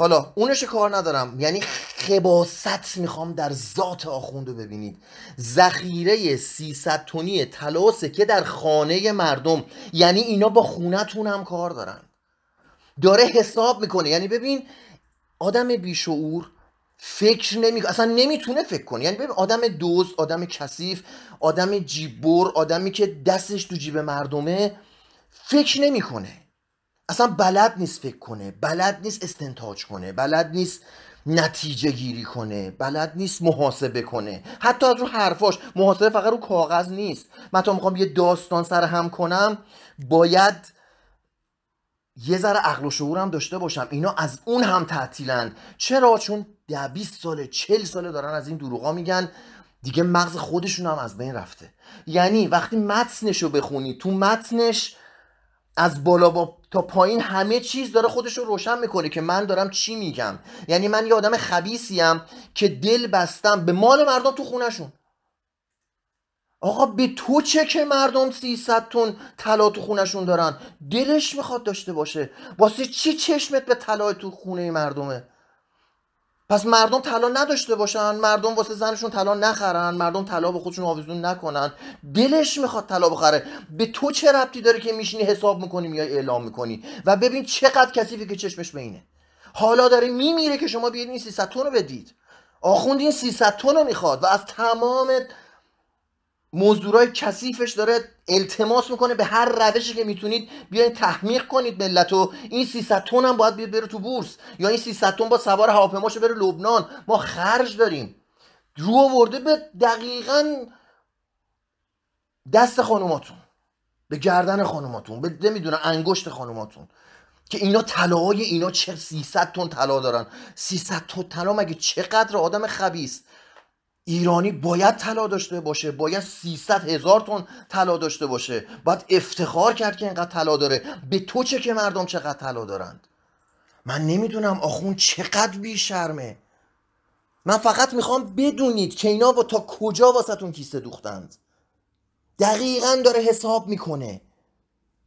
حالا اونش کار ندارم یعنی خباست میخوام در ذات آخوند رو ببینید ذخیره 300 تونی تلاسه که در خانه مردم یعنی اینا با خونتون هم کار دارن داره حساب میکنه یعنی ببین آدم بیشعور فکر نمی اصلا نمیتونه فکر کنه یعنی ببین آدم دوز آدم کسیف آدم جیبور آدمی که دستش تو جیب مردمه فکر نمیکنه اصلا بلد نیست فکر کنه بلد نیست استنتاج کنه بلد نیست نتیجه گیری کنه بلد نیست محاسبه کنه حتی از رو حرفاش محاسبه فقط رو کاغذ نیست من تا میخوام یه داستان سر هم کنم باید یه ذره عقل و شعورم داشته باشم اینا از اون هم تعطیلن چرا چون ده 20 ساله چل ساله دارن از این دروغا میگن دیگه مغز خودشون هم از بین رفته یعنی وقتی متنش رو بخونی تو متنش از بالا تا پایین همه چیز داره خودش رو روشن میکنه که من دارم چی میگم یعنی من یه آدم خبیسیم که دل بستم به مال مردم تو خونشون آقا به تو چه که مردم 300 تن طلا تو خونشون دارن دلش میخواد داشته باشه واسه چی چشمت به طلا تو خونه مردمه پس مردم طلا نداشته باشن مردم واسه زنشون طلا نخرن مردم طلا به خودشون آویزون نکنن دلش میخواد طلا بخره به تو چه ربطی داره که میشینی حساب میکنی میای اعلام میکنی و ببین چقدر کثیفه که چشمش به اینه حالا داره میمیره که شما بیاید این 300 تن رو بدید آخوند این 300 تن رو میخواد و از تمام مزدورای کثیفش داره التماس میکنه به هر روشی که میتونید بیاین تحمیق کنید ملت و این 300 تن هم باید بیاد بره تو بورس یا این 300 تن با سوار هواپیماشو بره لبنان ما خرج داریم رو ورده به دقیقا دست خانوماتون به گردن خانوماتون به نمیدونم انگشت خانوماتون که اینا طلاهای اینا چه 300 تن طلا دارن 300 تن طلا مگه چقدر آدم خبیس ایرانی باید طلا داشته باشه باید 300 هزار تن طلا داشته باشه باید افتخار کرد که اینقدر طلا داره به تو چه که مردم چقدر طلا دارند من نمیدونم آخون چقدر بیشرمه من فقط میخوام بدونید که اینا با تا کجا تون کیسه دوختند دقیقا داره حساب میکنه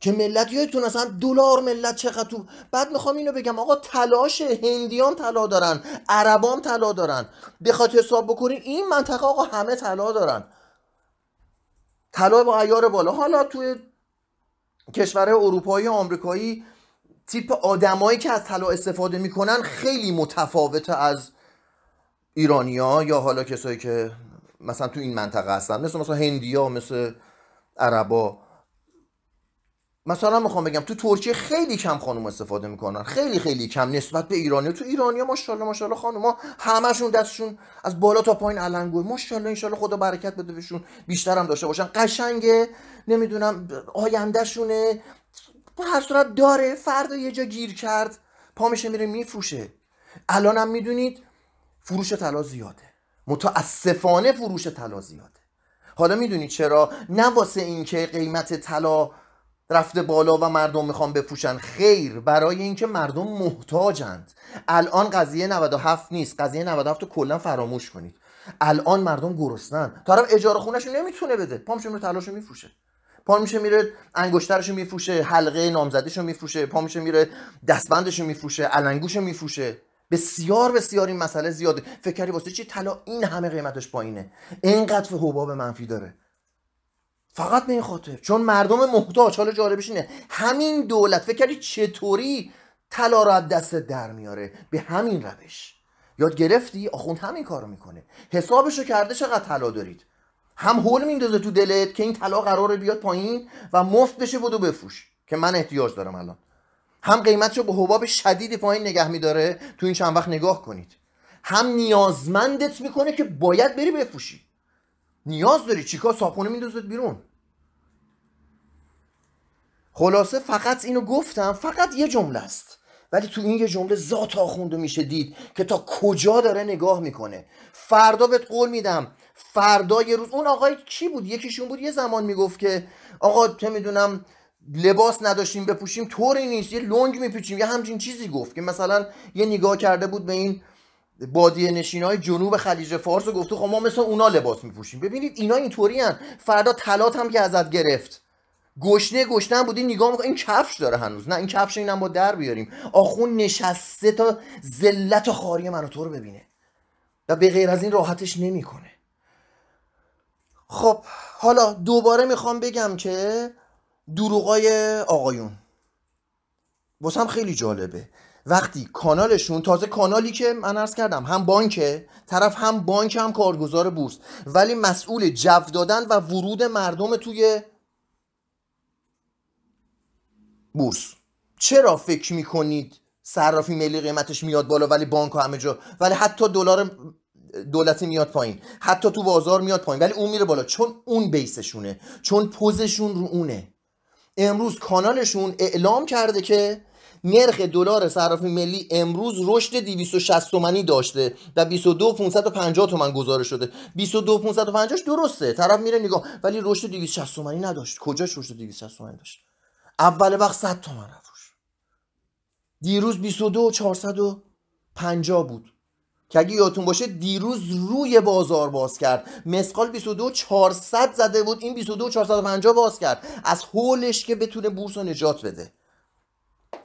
که ملت یادتون اصلا دلار ملت چقدر تو بعد میخوام اینو بگم آقا تلاش هندیان طلا دارن عربام طلا دارن بخواد حساب بکنین این منطقه آقا همه طلا دارن طلا با عیار بالا حالا توی کشورهای اروپایی آمریکایی تیپ آدمایی که از طلا استفاده میکنن خیلی متفاوته از ایرانیا یا حالا کسایی که مثلا تو این منطقه هستن مثل مثلا هندیا مثل عربا مثلا میخوام بگم تو ترکیه خیلی کم خانم استفاده میکنن خیلی خیلی کم نسبت به ایرانی تو ایرانیا ماشاءالله ماشاءالله ها همشون دستشون از بالا تا پایین علنگوه ماشاءالله انشالله خدا برکت بده بهشون بیشتر هم داشته باشن قشنگه نمیدونم آیندهشونه به هر صورت داره فردا یه جا گیر کرد پامشه میره میفروشه الانم میدونید فروش طلا زیاده متاسفانه فروش طلا زیاده حالا میدونید چرا نه واسه اینکه قیمت طلا رفته بالا و مردم میخوان بپوشن خیر برای اینکه مردم محتاجند الان قضیه 97 نیست قضیه 97 رو کلا فراموش کنید الان مردم گرسنن طرف اجاره خونش نمیتونه بده پامیشه رو تلاشو میفروشه پا میشه میره انگشترش رو میفروشه حلقه نامزدش رو میفروشه پا میشه میره دستبندش رو میفروشه علنگوش میفروشه بسیار بسیار این مسئله زیاده فکری واسه چی طلا این همه قیمتش پایینه اینقدر حباب منفی داره فقط به این خاطر چون مردم محتاج حالا جالبش اینه همین دولت فکر کردی چطوری طلا رو از دست در میاره به همین روش یاد گرفتی آخوند همین کارو میکنه حسابشو کرده چقدر طلا دارید هم هول میندازه تو دلت که این طلا قراره بیاد پایین و مفت بشه بدو بفروش که من احتیاج دارم الان هم قیمتشو به حباب شدیدی پایین نگه میداره تو این چند وقت نگاه کنید هم نیازمندت میکنه که باید بری بفروشی نیاز داری چیکار صاحبخونه میندازت بیرون خلاصه فقط اینو گفتم فقط یه جمله است ولی تو این یه جمله ذات آخونده میشه دید که تا کجا داره نگاه میکنه فردا بهت قول میدم فردا یه روز اون آقای کی بود یکیشون بود یه زمان میگفت که آقا چه میدونم لباس نداشتیم بپوشیم طوری نیست یه لنگ میپیچیم یه همچین چیزی گفت که مثلا یه نگاه کرده بود به این بادی نشین های جنوب خلیج فارس و گفته خب ما مثل اونا لباس میپوشیم ببینید اینا اینطورین فردا تلات هم که ازت گرفت گشنه گشنه بودی نگاه میکنه این کفش داره هنوز نه این کفش اینم با در بیاریم آخون نشسته تا ذلت و خاری منو تو رو ببینه و به غیر از این راحتش نمیکنه خب حالا دوباره میخوام بگم که دروغای آقایون واسم خیلی جالبه وقتی کانالشون تازه کانالی که من عرض کردم هم بانکه طرف هم بانک هم کارگزار بورس ولی مسئول جو دادن و ورود مردم توی بورس چرا فکر میکنید صرافی ملی قیمتش میاد بالا ولی بانک همه جا ولی حتی دلار دولتی میاد پایین حتی تو بازار میاد پایین ولی اون میره بالا چون اون بیسشونه چون پوزشون رو اونه امروز کانالشون اعلام کرده که نرخ دلار صرافی ملی امروز رشد 260 تومانی داشته و 22550 تومن گزارش شده 22550 درسته طرف میره نگاه ولی رشد 260 تومانی نداشت کجاش رشد 260 تومانی داشت اول وقت 100 تومن رفت دیروز 22450 بود که اگه یادتون باشه دیروز روی بازار باز کرد مسقال 22400 زده بود این 22450 باز کرد از هولش که بتونه بورس رو نجات بده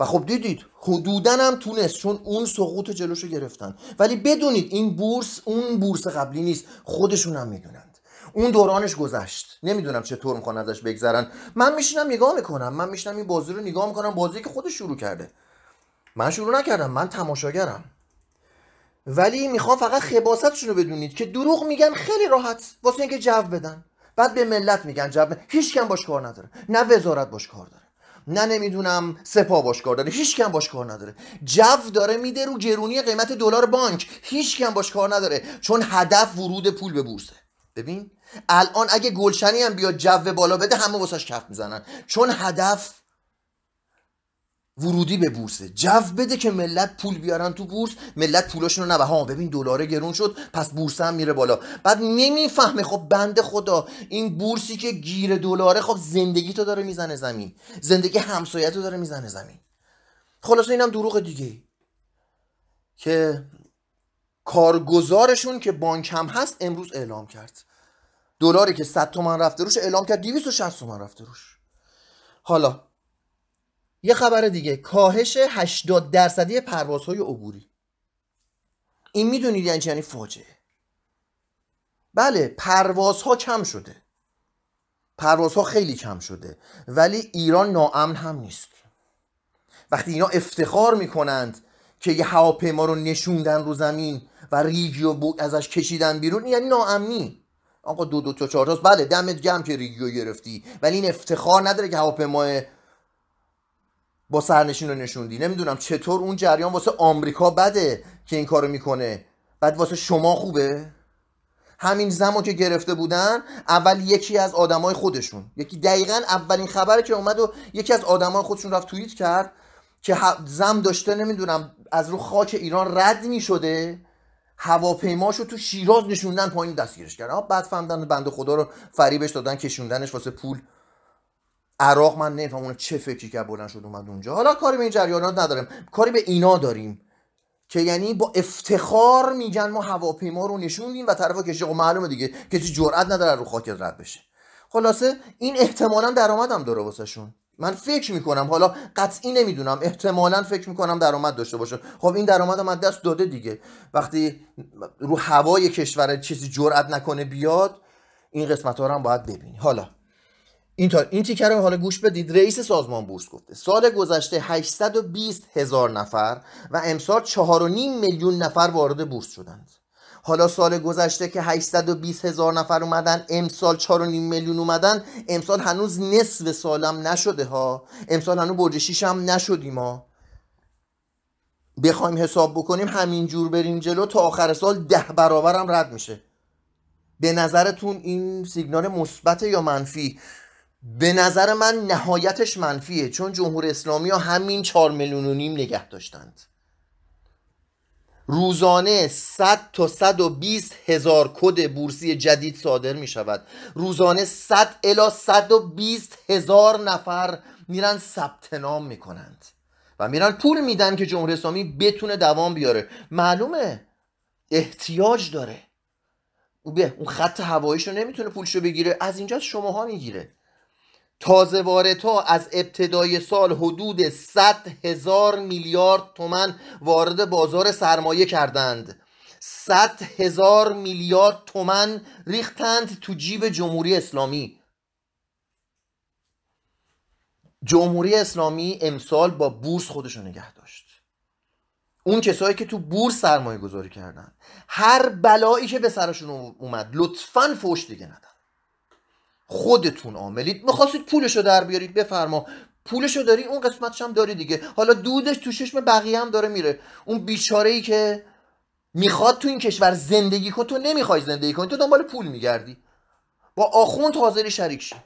و خب دیدید حدودن هم تونست چون اون سقوط جلوشو گرفتن ولی بدونید این بورس اون بورس قبلی نیست خودشون هم میدونند اون دورانش گذشت نمیدونم چطور میخوان ازش بگذرن من میشینم نگاه میکنم من میشینم این بازی رو نگاه میکنم بازی که خودش شروع کرده من شروع نکردم من تماشاگرم ولی میخوام فقط خباستشون رو بدونید که دروغ میگن خیلی راحت واسه اینکه جو بدن بعد به ملت میگن جو هیچ کم باش کار نداره نه وزارت باش کار داره نه نمیدونم سپا باش کار داره هیچ کم باش کار نداره جو داره میده رو گرونی قیمت دلار بانک هیچ کم باش کار نداره چون هدف ورود پول به بورسه ببین الان اگه گلشنی هم بیاد جو بالا بده همه واسش کف میزنن چون هدف ورودی به بورس جو بده که ملت پول بیارن تو بورس ملت پولاشون رو نبه ها ببین دلار گرون شد پس بورس هم میره بالا بعد نمیفهمه خب بند خدا این بورسی که گیر دلاره خب زندگی تو داره میزنه زمین زندگی همسایت رو داره میزنه زمین خلاصه اینم دروغ دیگه که کارگزارشون که بانک هم هست امروز اعلام کرد دلاری که 100 تومن رفته روش اعلام کرد 260 تومن رفته روش حالا یه خبر دیگه کاهش 80 درصدی پروازهای عبوری این میدونید یعنی یعنی فاجعه بله پروازها کم شده پروازها خیلی کم شده ولی ایران ناامن هم نیست وقتی اینا افتخار میکنند که یه هواپیما رو نشوندن رو زمین و ریگیو ازش کشیدن بیرون یعنی ناامنی آقا دو دو تا چهار بله دمت گم که ریگیو گرفتی ولی این افتخار نداره که هواپیمای با سرنشین رو نشوندی نمیدونم چطور اون جریان واسه آمریکا بده که این کارو میکنه بعد واسه شما خوبه همین زمان که گرفته بودن اول یکی از آدمای خودشون یکی دقیقا اولین خبره که اومد و یکی از آدمای خودشون رفت توییت کرد که زم داشته نمیدونم از رو خاک ایران رد میشده هواپیماشو تو شیراز نشوندن پایین دستگیرش کرد بعد فهمدن بند خدا رو فریبش دادن کشوندنش واسه پول عراق من نمیفهم اون چه فکری که بلند شد اومد اونجا حالا کاری به این جریانات ندارم کاری به اینا داریم که یعنی با افتخار میگن ما هواپیما رو نشوندیم و طرف کشی و خب معلومه دیگه کسی جرئت نداره رو خاک رد بشه خلاصه این احتمالا درآمدم داره شون من فکر میکنم حالا قطعی نمیدونم احتمالا فکر میکنم درآمد داشته باشه خب این درآمد من دست داده دیگه وقتی رو هوای کشور چیزی جرئت نکنه بیاد این قسمت ها رو هم باید ببینی حالا این تا این تیکر رو حالا گوش بدید رئیس سازمان بورس گفته سال گذشته 820 هزار نفر و امسال 4.5 میلیون نفر وارد بورس شدند حالا سال گذشته که 820 هزار نفر اومدن امسال 4.5 میلیون اومدن امسال هنوز نصف سالم نشده ها امسال هنوز برج هم نشدیم ها بخوایم حساب بکنیم همینجور بریم جلو تا آخر سال ده برابرم رد میشه به نظرتون این سیگنال مثبت یا منفی به نظر من نهایتش منفیه چون جمهور اسلامی ها همین چهار میلیون و نیم نگه داشتند روزانه 100 تا 120 هزار کد بورسی جدید صادر می شود روزانه 100 الا 120 هزار نفر میرن ثبت نام می کنند و میرن پول میدن که جمهوری اسلامی بتونه دوام بیاره معلومه احتیاج داره اون خط هواییشو رو نمیتونه پولشو رو بگیره از اینجا شماها میگیره تازه واردها از ابتدای سال حدود 100 هزار میلیارد تومن وارد بازار سرمایه کردند 100 هزار میلیارد تومن ریختند تو جیب جمهوری اسلامی جمهوری اسلامی امسال با بورس خودشون نگه داشت اون کسایی که تو بورس سرمایه گذاری کردن هر بلایی که به سرشون اومد لطفا فوش دیگه ندن خودتون عاملید میخواستید رو در بیارید بفرما رو داری اون قسمتش هم داری دیگه حالا دودش تو چشم بقیه هم داره میره اون بیچاره ای که میخواد تو این کشور زندگی کن تو نمیخوای زندگی کنی تو دنبال پول میگردی با آخوند حاضری شریک شی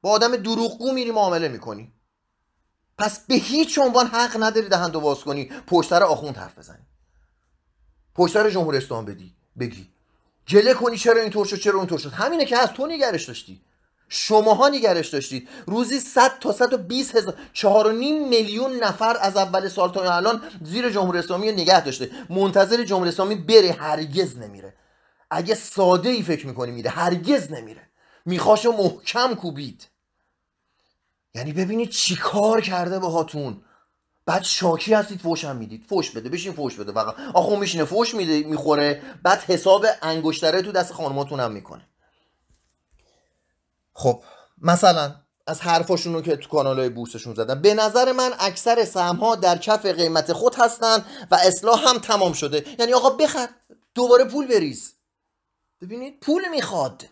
با آدم دروغگو میری معامله میکنی پس به هیچ عنوان حق نداری دهن باز کنی پشتر آخوند حرف بزنی پشتر جمهورستان بدی بگی جله کنی چرا اینطور شد چرا اونطور شد همینه که از تو نگرش داشتی شماها نگرش داشتید روزی 100 تا 120 هزار نیم میلیون نفر از اول سال تا الان زیر جمهوری اسلامی نگه داشته منتظر جمهوری اسلامی بره هرگز نمیره اگه ساده ای فکر میکنی میره هرگز نمیره میخواشو محکم کوبید یعنی ببینید چی کار کرده باهاتون بعد شاکی هستید هم میدید فوش بده بشین فوش بده فقط آخه میشینه فوش میده میخوره بعد حساب انگشتره تو دست خانماتون هم میکنه خب مثلا از حرفاشونو که تو کانال های بورسشون زدن به نظر من اکثر سهم ها در کف قیمت خود هستن و اصلاح هم تمام شده یعنی آقا بخر دوباره پول بریز ببینید پول میخواد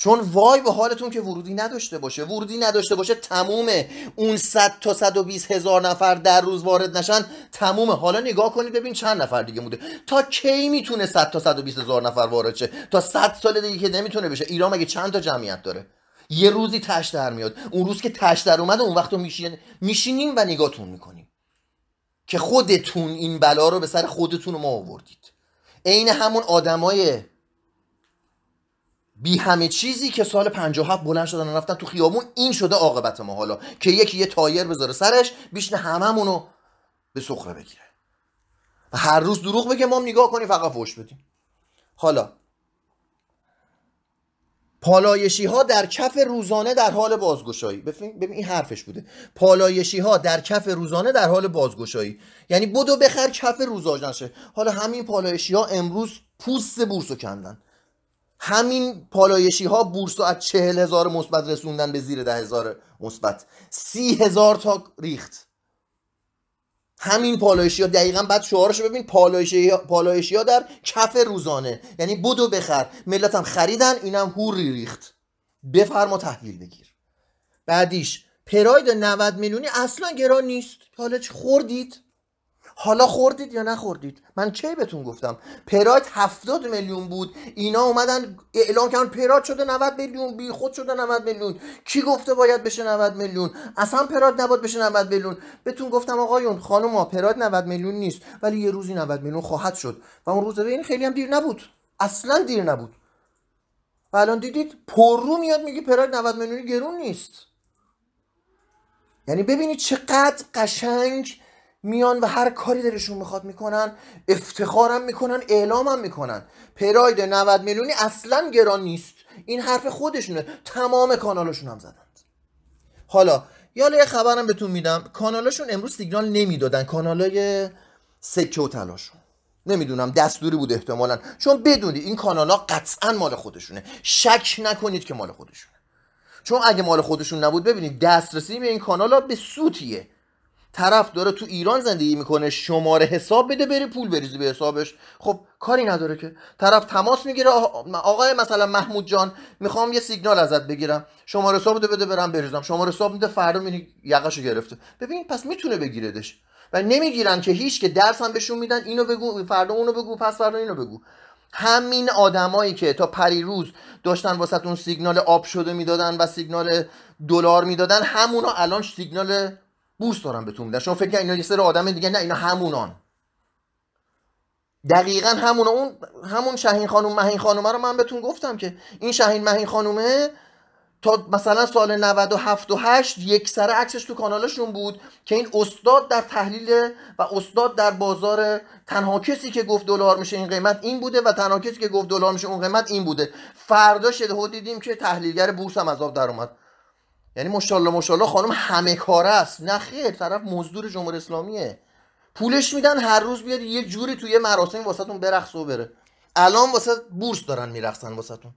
چون وای به حالتون که ورودی نداشته باشه ورودی نداشته باشه تمومه اون 100 تا 120 هزار نفر در روز وارد نشن تمومه حالا نگاه کنید ببین چند نفر دیگه بوده. تا کی میتونه 100 تا 120 هزار نفر وارد شه تا 100 سال دیگه که نمیتونه بشه ایران مگه چند تا جمعیت داره یه روزی تش در میاد اون روز که تش در اومد اون وقت میشین... میشینیم و نگاهتون میکنیم که خودتون این بلا رو به سر خودتون ما آوردید عین همون آدمای بی همه چیزی که سال 57 بلند شدن رفتن تو خیابون این شده عاقبت ما حالا که یکی یه تایر بذاره سرش بیشنه هممونو به سخره بگیره و هر روز دروغ بگه ما نگاه کنیم فقط فوش بدیم حالا پالایشی ها در کف روزانه در حال بازگشایی ببین این حرفش بوده پالایشی ها در کف روزانه در حال بازگشایی یعنی بدو بخر کف روزانه نشه حالا همین پالایشی ها امروز پوست بورسو کندن همین پالایشی ها بورس رو از چهل هزار مثبت رسوندن به زیر ده هزار مثبت سی هزار تا ریخت همین پالایشی ها دقیقا بعد شعارش ببین پالایشی ها, در کف روزانه یعنی بدو بخر ملت هم خریدن اینم هوری ریخت بفرما تحویل بگیر بعدیش پراید 90 میلیونی اصلا گران نیست حالا خوردید حالا خوردید یا نخوردید من چی بهتون گفتم پراید 70 میلیون بود اینا اومدن اعلام کردن پراید شده 90 میلیون بی خود شده 90 میلیون کی گفته باید بشه 90 میلیون اصلا پراید نباید بشه 90 میلیون بهتون گفتم آقایون خانم پراید 90 میلیون نیست ولی یه روزی 90 میلیون خواهد شد و اون روز این خیلی هم دیر نبود اصلا دیر نبود و الان دیدید پررو میاد میگه پراید 90 میلیونی گرون نیست یعنی ببینید چقدر قشنگ میان و هر کاری درشون میخواد میکنن افتخارم میکنن اعلامم میکنن پراید 90 میلیونی اصلا گران نیست این حرف خودشونه تمام کانالشون هم زدند حالا یالا یه خبرم بهتون میدم کانالشون امروز سیگنال نمیدادن کانالای سکه و تلاشون نمیدونم دستوری بود احتمالا چون بدونید این کانالا قطعا مال خودشونه شک نکنید که مال خودشونه چون اگه مال خودشون نبود ببینید دسترسی به این کانالا به سوتیه طرف داره تو ایران زندگی میکنه شماره حساب بده بری پول بریزی به حسابش خب کاری نداره که طرف تماس میگیره آقای مثلا محمود جان میخوام یه سیگنال ازت بگیرم شماره حساب بده بده برم بریزم شماره حساب میده فردا میری یقشو گرفته ببین پس میتونه بگیردش و نمیگیرن که هیچ که درس هم بهشون میدن اینو بگو فردا اونو بگو پس فردا اینو بگو همین آدمایی که تا پریروز داشتن اون سیگنال آب شده میدادن و سیگنال دلار میدادن همونا الان سیگنال بوست دارم بهتون میدم شما فکر اینا یه سر آدم دیگه نه اینا همونان دقیقا همون اون همون شهین خانم مهین خانومه رو من بهتون گفتم که این شهین مهین خانومه تا مثلا سال 97 و 8 یک سر عکسش تو کانالشون بود که این استاد در تحلیل و استاد در بازار تنها کسی که گفت دلار میشه این قیمت این بوده و تنها کسی که گفت دلار میشه اون قیمت این بوده فردا شده دیدیم که تحلیلگر بورس هم از آب در اومد یعنی مشالله مشالله خانم همه کار است نه طرف مزدور جمهوری اسلامیه پولش میدن هر روز بیاد یه جوری توی مراسم مراسمی واسهتون برقص و بره الان واسه بورس دارن میرقصن واسهتون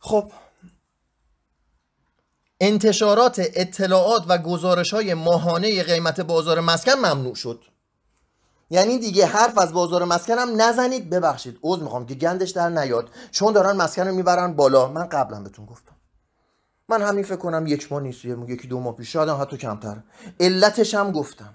خب انتشارات اطلاعات و گزارش های ماهانه قیمت بازار مسکن ممنوع شد یعنی دیگه حرف از بازار مسکن هم نزنید ببخشید عذر میخوام که گندش در نیاد چون دارن مسکن رو میبرن بالا من قبلا بهتون گفتم من همین فکر کنم یک ماه نیست یکی دو ماه پیش شاید حتی کمتر علتش هم گفتم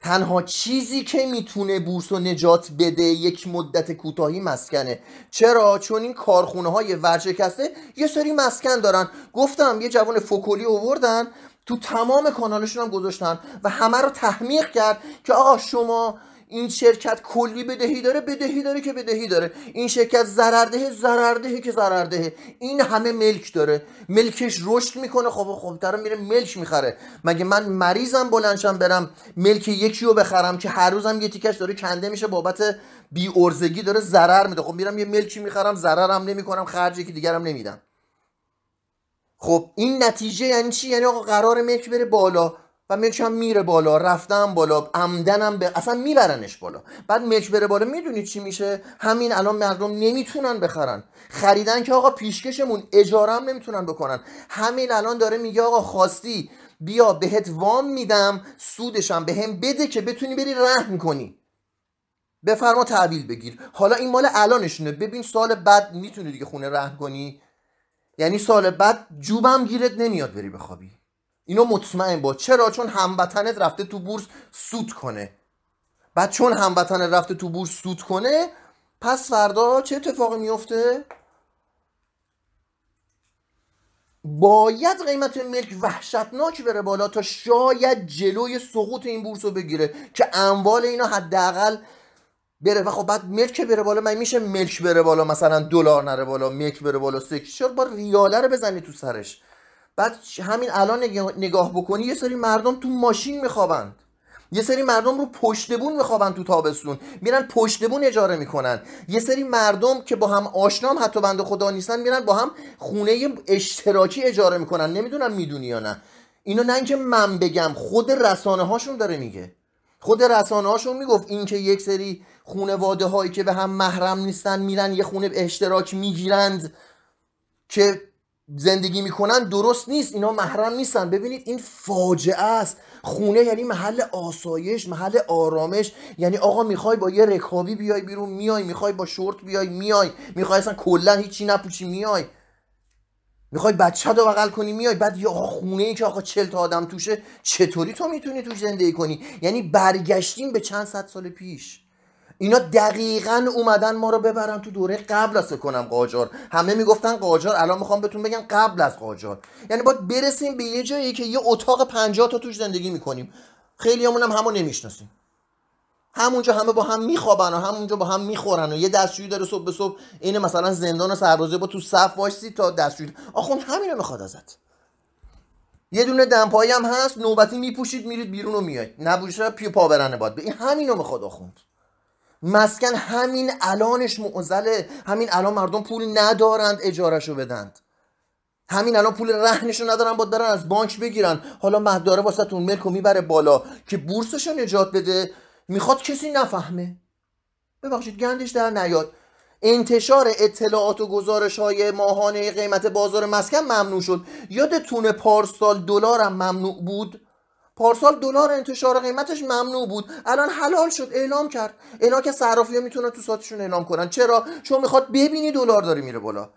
تنها چیزی که میتونه بورس و نجات بده یک مدت کوتاهی مسکنه چرا چون این کارخونه های ورشکسته یه سری مسکن دارن گفتم یه جوان فکولی اووردن تو تمام کانالشون هم گذاشتن و همه رو تحمیق کرد که آقا شما این شرکت کلی بدهی داره بدهی داره که بدهی داره این شرکت ضرردهه ضرردهه که ضرردهه این همه ملک داره ملکش رشد میکنه خب خب داره میره ملک میخره مگه من مریضم بلنشم برم ملک یکی رو بخرم که هر روزم یه تیکش داره کنده میشه بابت بی ارزگی داره ضرر میده خب میرم یه ملکی میخرم ضررم نمیکنم خرج یکی دیگرم نمیدم خب این نتیجه یعنی چی یعنی آقا قرار ملک بره بالا و هم میره بالا رفتم بالا عمدنم به اصلا میبرنش بالا بعد ملک بره بالا میدونی چی میشه همین الان مردم نمیتونن بخرن خریدن که آقا پیشکشمون اجاره هم نمیتونن بکنن همین الان داره میگه آقا خواستی بیا بهت وام میدم سودشم به هم بده که بتونی بری رحم کنی بفرما تعویل بگیر حالا این مال الانشونه ببین سال بعد میتونی دیگه خونه رحم کنی یعنی سال بعد جوبم گیرت نمیاد بری بخوابی اینو مطمئن با چرا چون هموطنت رفته تو بورس سود کنه بعد چون هموطنت رفته تو بورس سود کنه پس فردا چه اتفاقی میفته باید قیمت ملک وحشتناک بره بالا تا شاید جلوی سقوط این بورس رو بگیره که اموال اینا حداقل بره و خب بعد ملک بره بالا من میشه ملک بره بالا مثلا دلار نره بالا ملک بره بالا سکشور با ریاله رو بزنی تو سرش بعد همین الان نگاه بکنی یه سری مردم تو ماشین میخوابند یه سری مردم رو پشتبون میخوابن تو تابستون میرن پشتبون اجاره میکنن یه سری مردم که با هم آشنام حتی بند خدا نیستن میرن با هم خونه اشتراکی اجاره میکنن نمیدونم میدونی یا نه اینو نه اینکه من بگم خود رسانه هاشون داره میگه خود رسانه هاشون میگفت اینکه یک سری خونواده هایی که به هم محرم نیستن میرن یه خونه اشتراک میگیرند که زندگی میکنن درست نیست اینا محرم نیستن ببینید این فاجعه است خونه یعنی محل آسایش محل آرامش یعنی آقا میخوای با یه رکابی بیای بیرون میای میخوای با شورت بیای میای میخوای اصلا کلا هیچی نپوچی میای میخوای بچه رو بغل کنی میای بعد یا خونه ای که آقا چل تا آدم توشه چطوری تو میتونی توش زندگی کنی یعنی برگشتیم به چند صد سال پیش اینا دقیقا اومدن ما رو ببرن تو دوره قبل از کنم قاجار همه میگفتن قاجار الان میخوام بهتون بگم قبل از قاجار یعنی باید برسیم به یه جایی که یه اتاق پنجاه تا توش زندگی میکنیم خیلی همون هم همو نمیشناسیم همونجا همه با هم میخوابن و همونجا با هم میخورن و یه دستشویی داره صبح به صبح اینه مثلا زندان سربازه با تو صف واشتی تا دستشویی آخون رو میخواد ازت یه دونه دمپایی هم هست نوبتی میپوشید میرید بیرون و میاید نبوشه پی پا برنه باد این همینو میخواد آخوند مسکن همین الانش معزله همین الان مردم پول ندارند اجارش رو بدند همین الان پول رهنش ندارن باید برن از بانک بگیرن حالا مهداره واسه تون ملک میبره بالا که بورسش نجات بده میخواد کسی نفهمه ببخشید گندش در نیاد انتشار اطلاعات و گزارش های ماهانه قیمت بازار مسکن ممنوع شد یادتونه پارسال دلارم ممنوع بود پارسال دلار انتشار قیمتش ممنوع بود الان حلال شد اعلام کرد اینا که صرافی‌ها میتونن تو ساتشون اعلام کنن چرا چون میخواد ببینی دلار داره میره بالا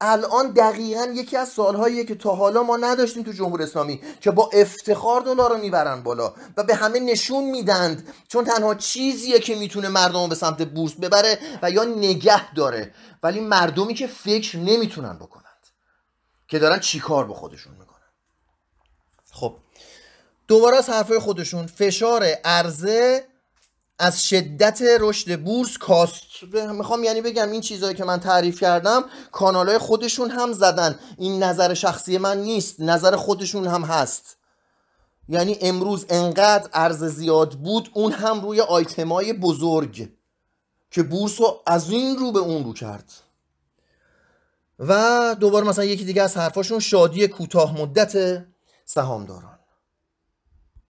الان دقیقا یکی از سالهاییه که تا حالا ما نداشتیم تو جمهور اسلامی که با افتخار دلار رو میبرن بالا و به همه نشون میدند چون تنها چیزیه که میتونه مردم رو به سمت بورس ببره و یا نگه داره ولی مردمی که فکر نمیتونن بکنند که دارن چیکار با خودشون میکنن خب دوباره از حرفای خودشون فشار عرضه از شدت رشد بورس کاست میخوام یعنی بگم این چیزهایی که من تعریف کردم کانالهای خودشون هم زدن این نظر شخصی من نیست نظر خودشون هم هست یعنی امروز انقدر ارز زیاد بود اون هم روی آیتمای بزرگ که بورس رو از این رو به اون رو کرد و دوباره مثلا یکی دیگه از حرفاشون شادی کوتاه مدت سهامداران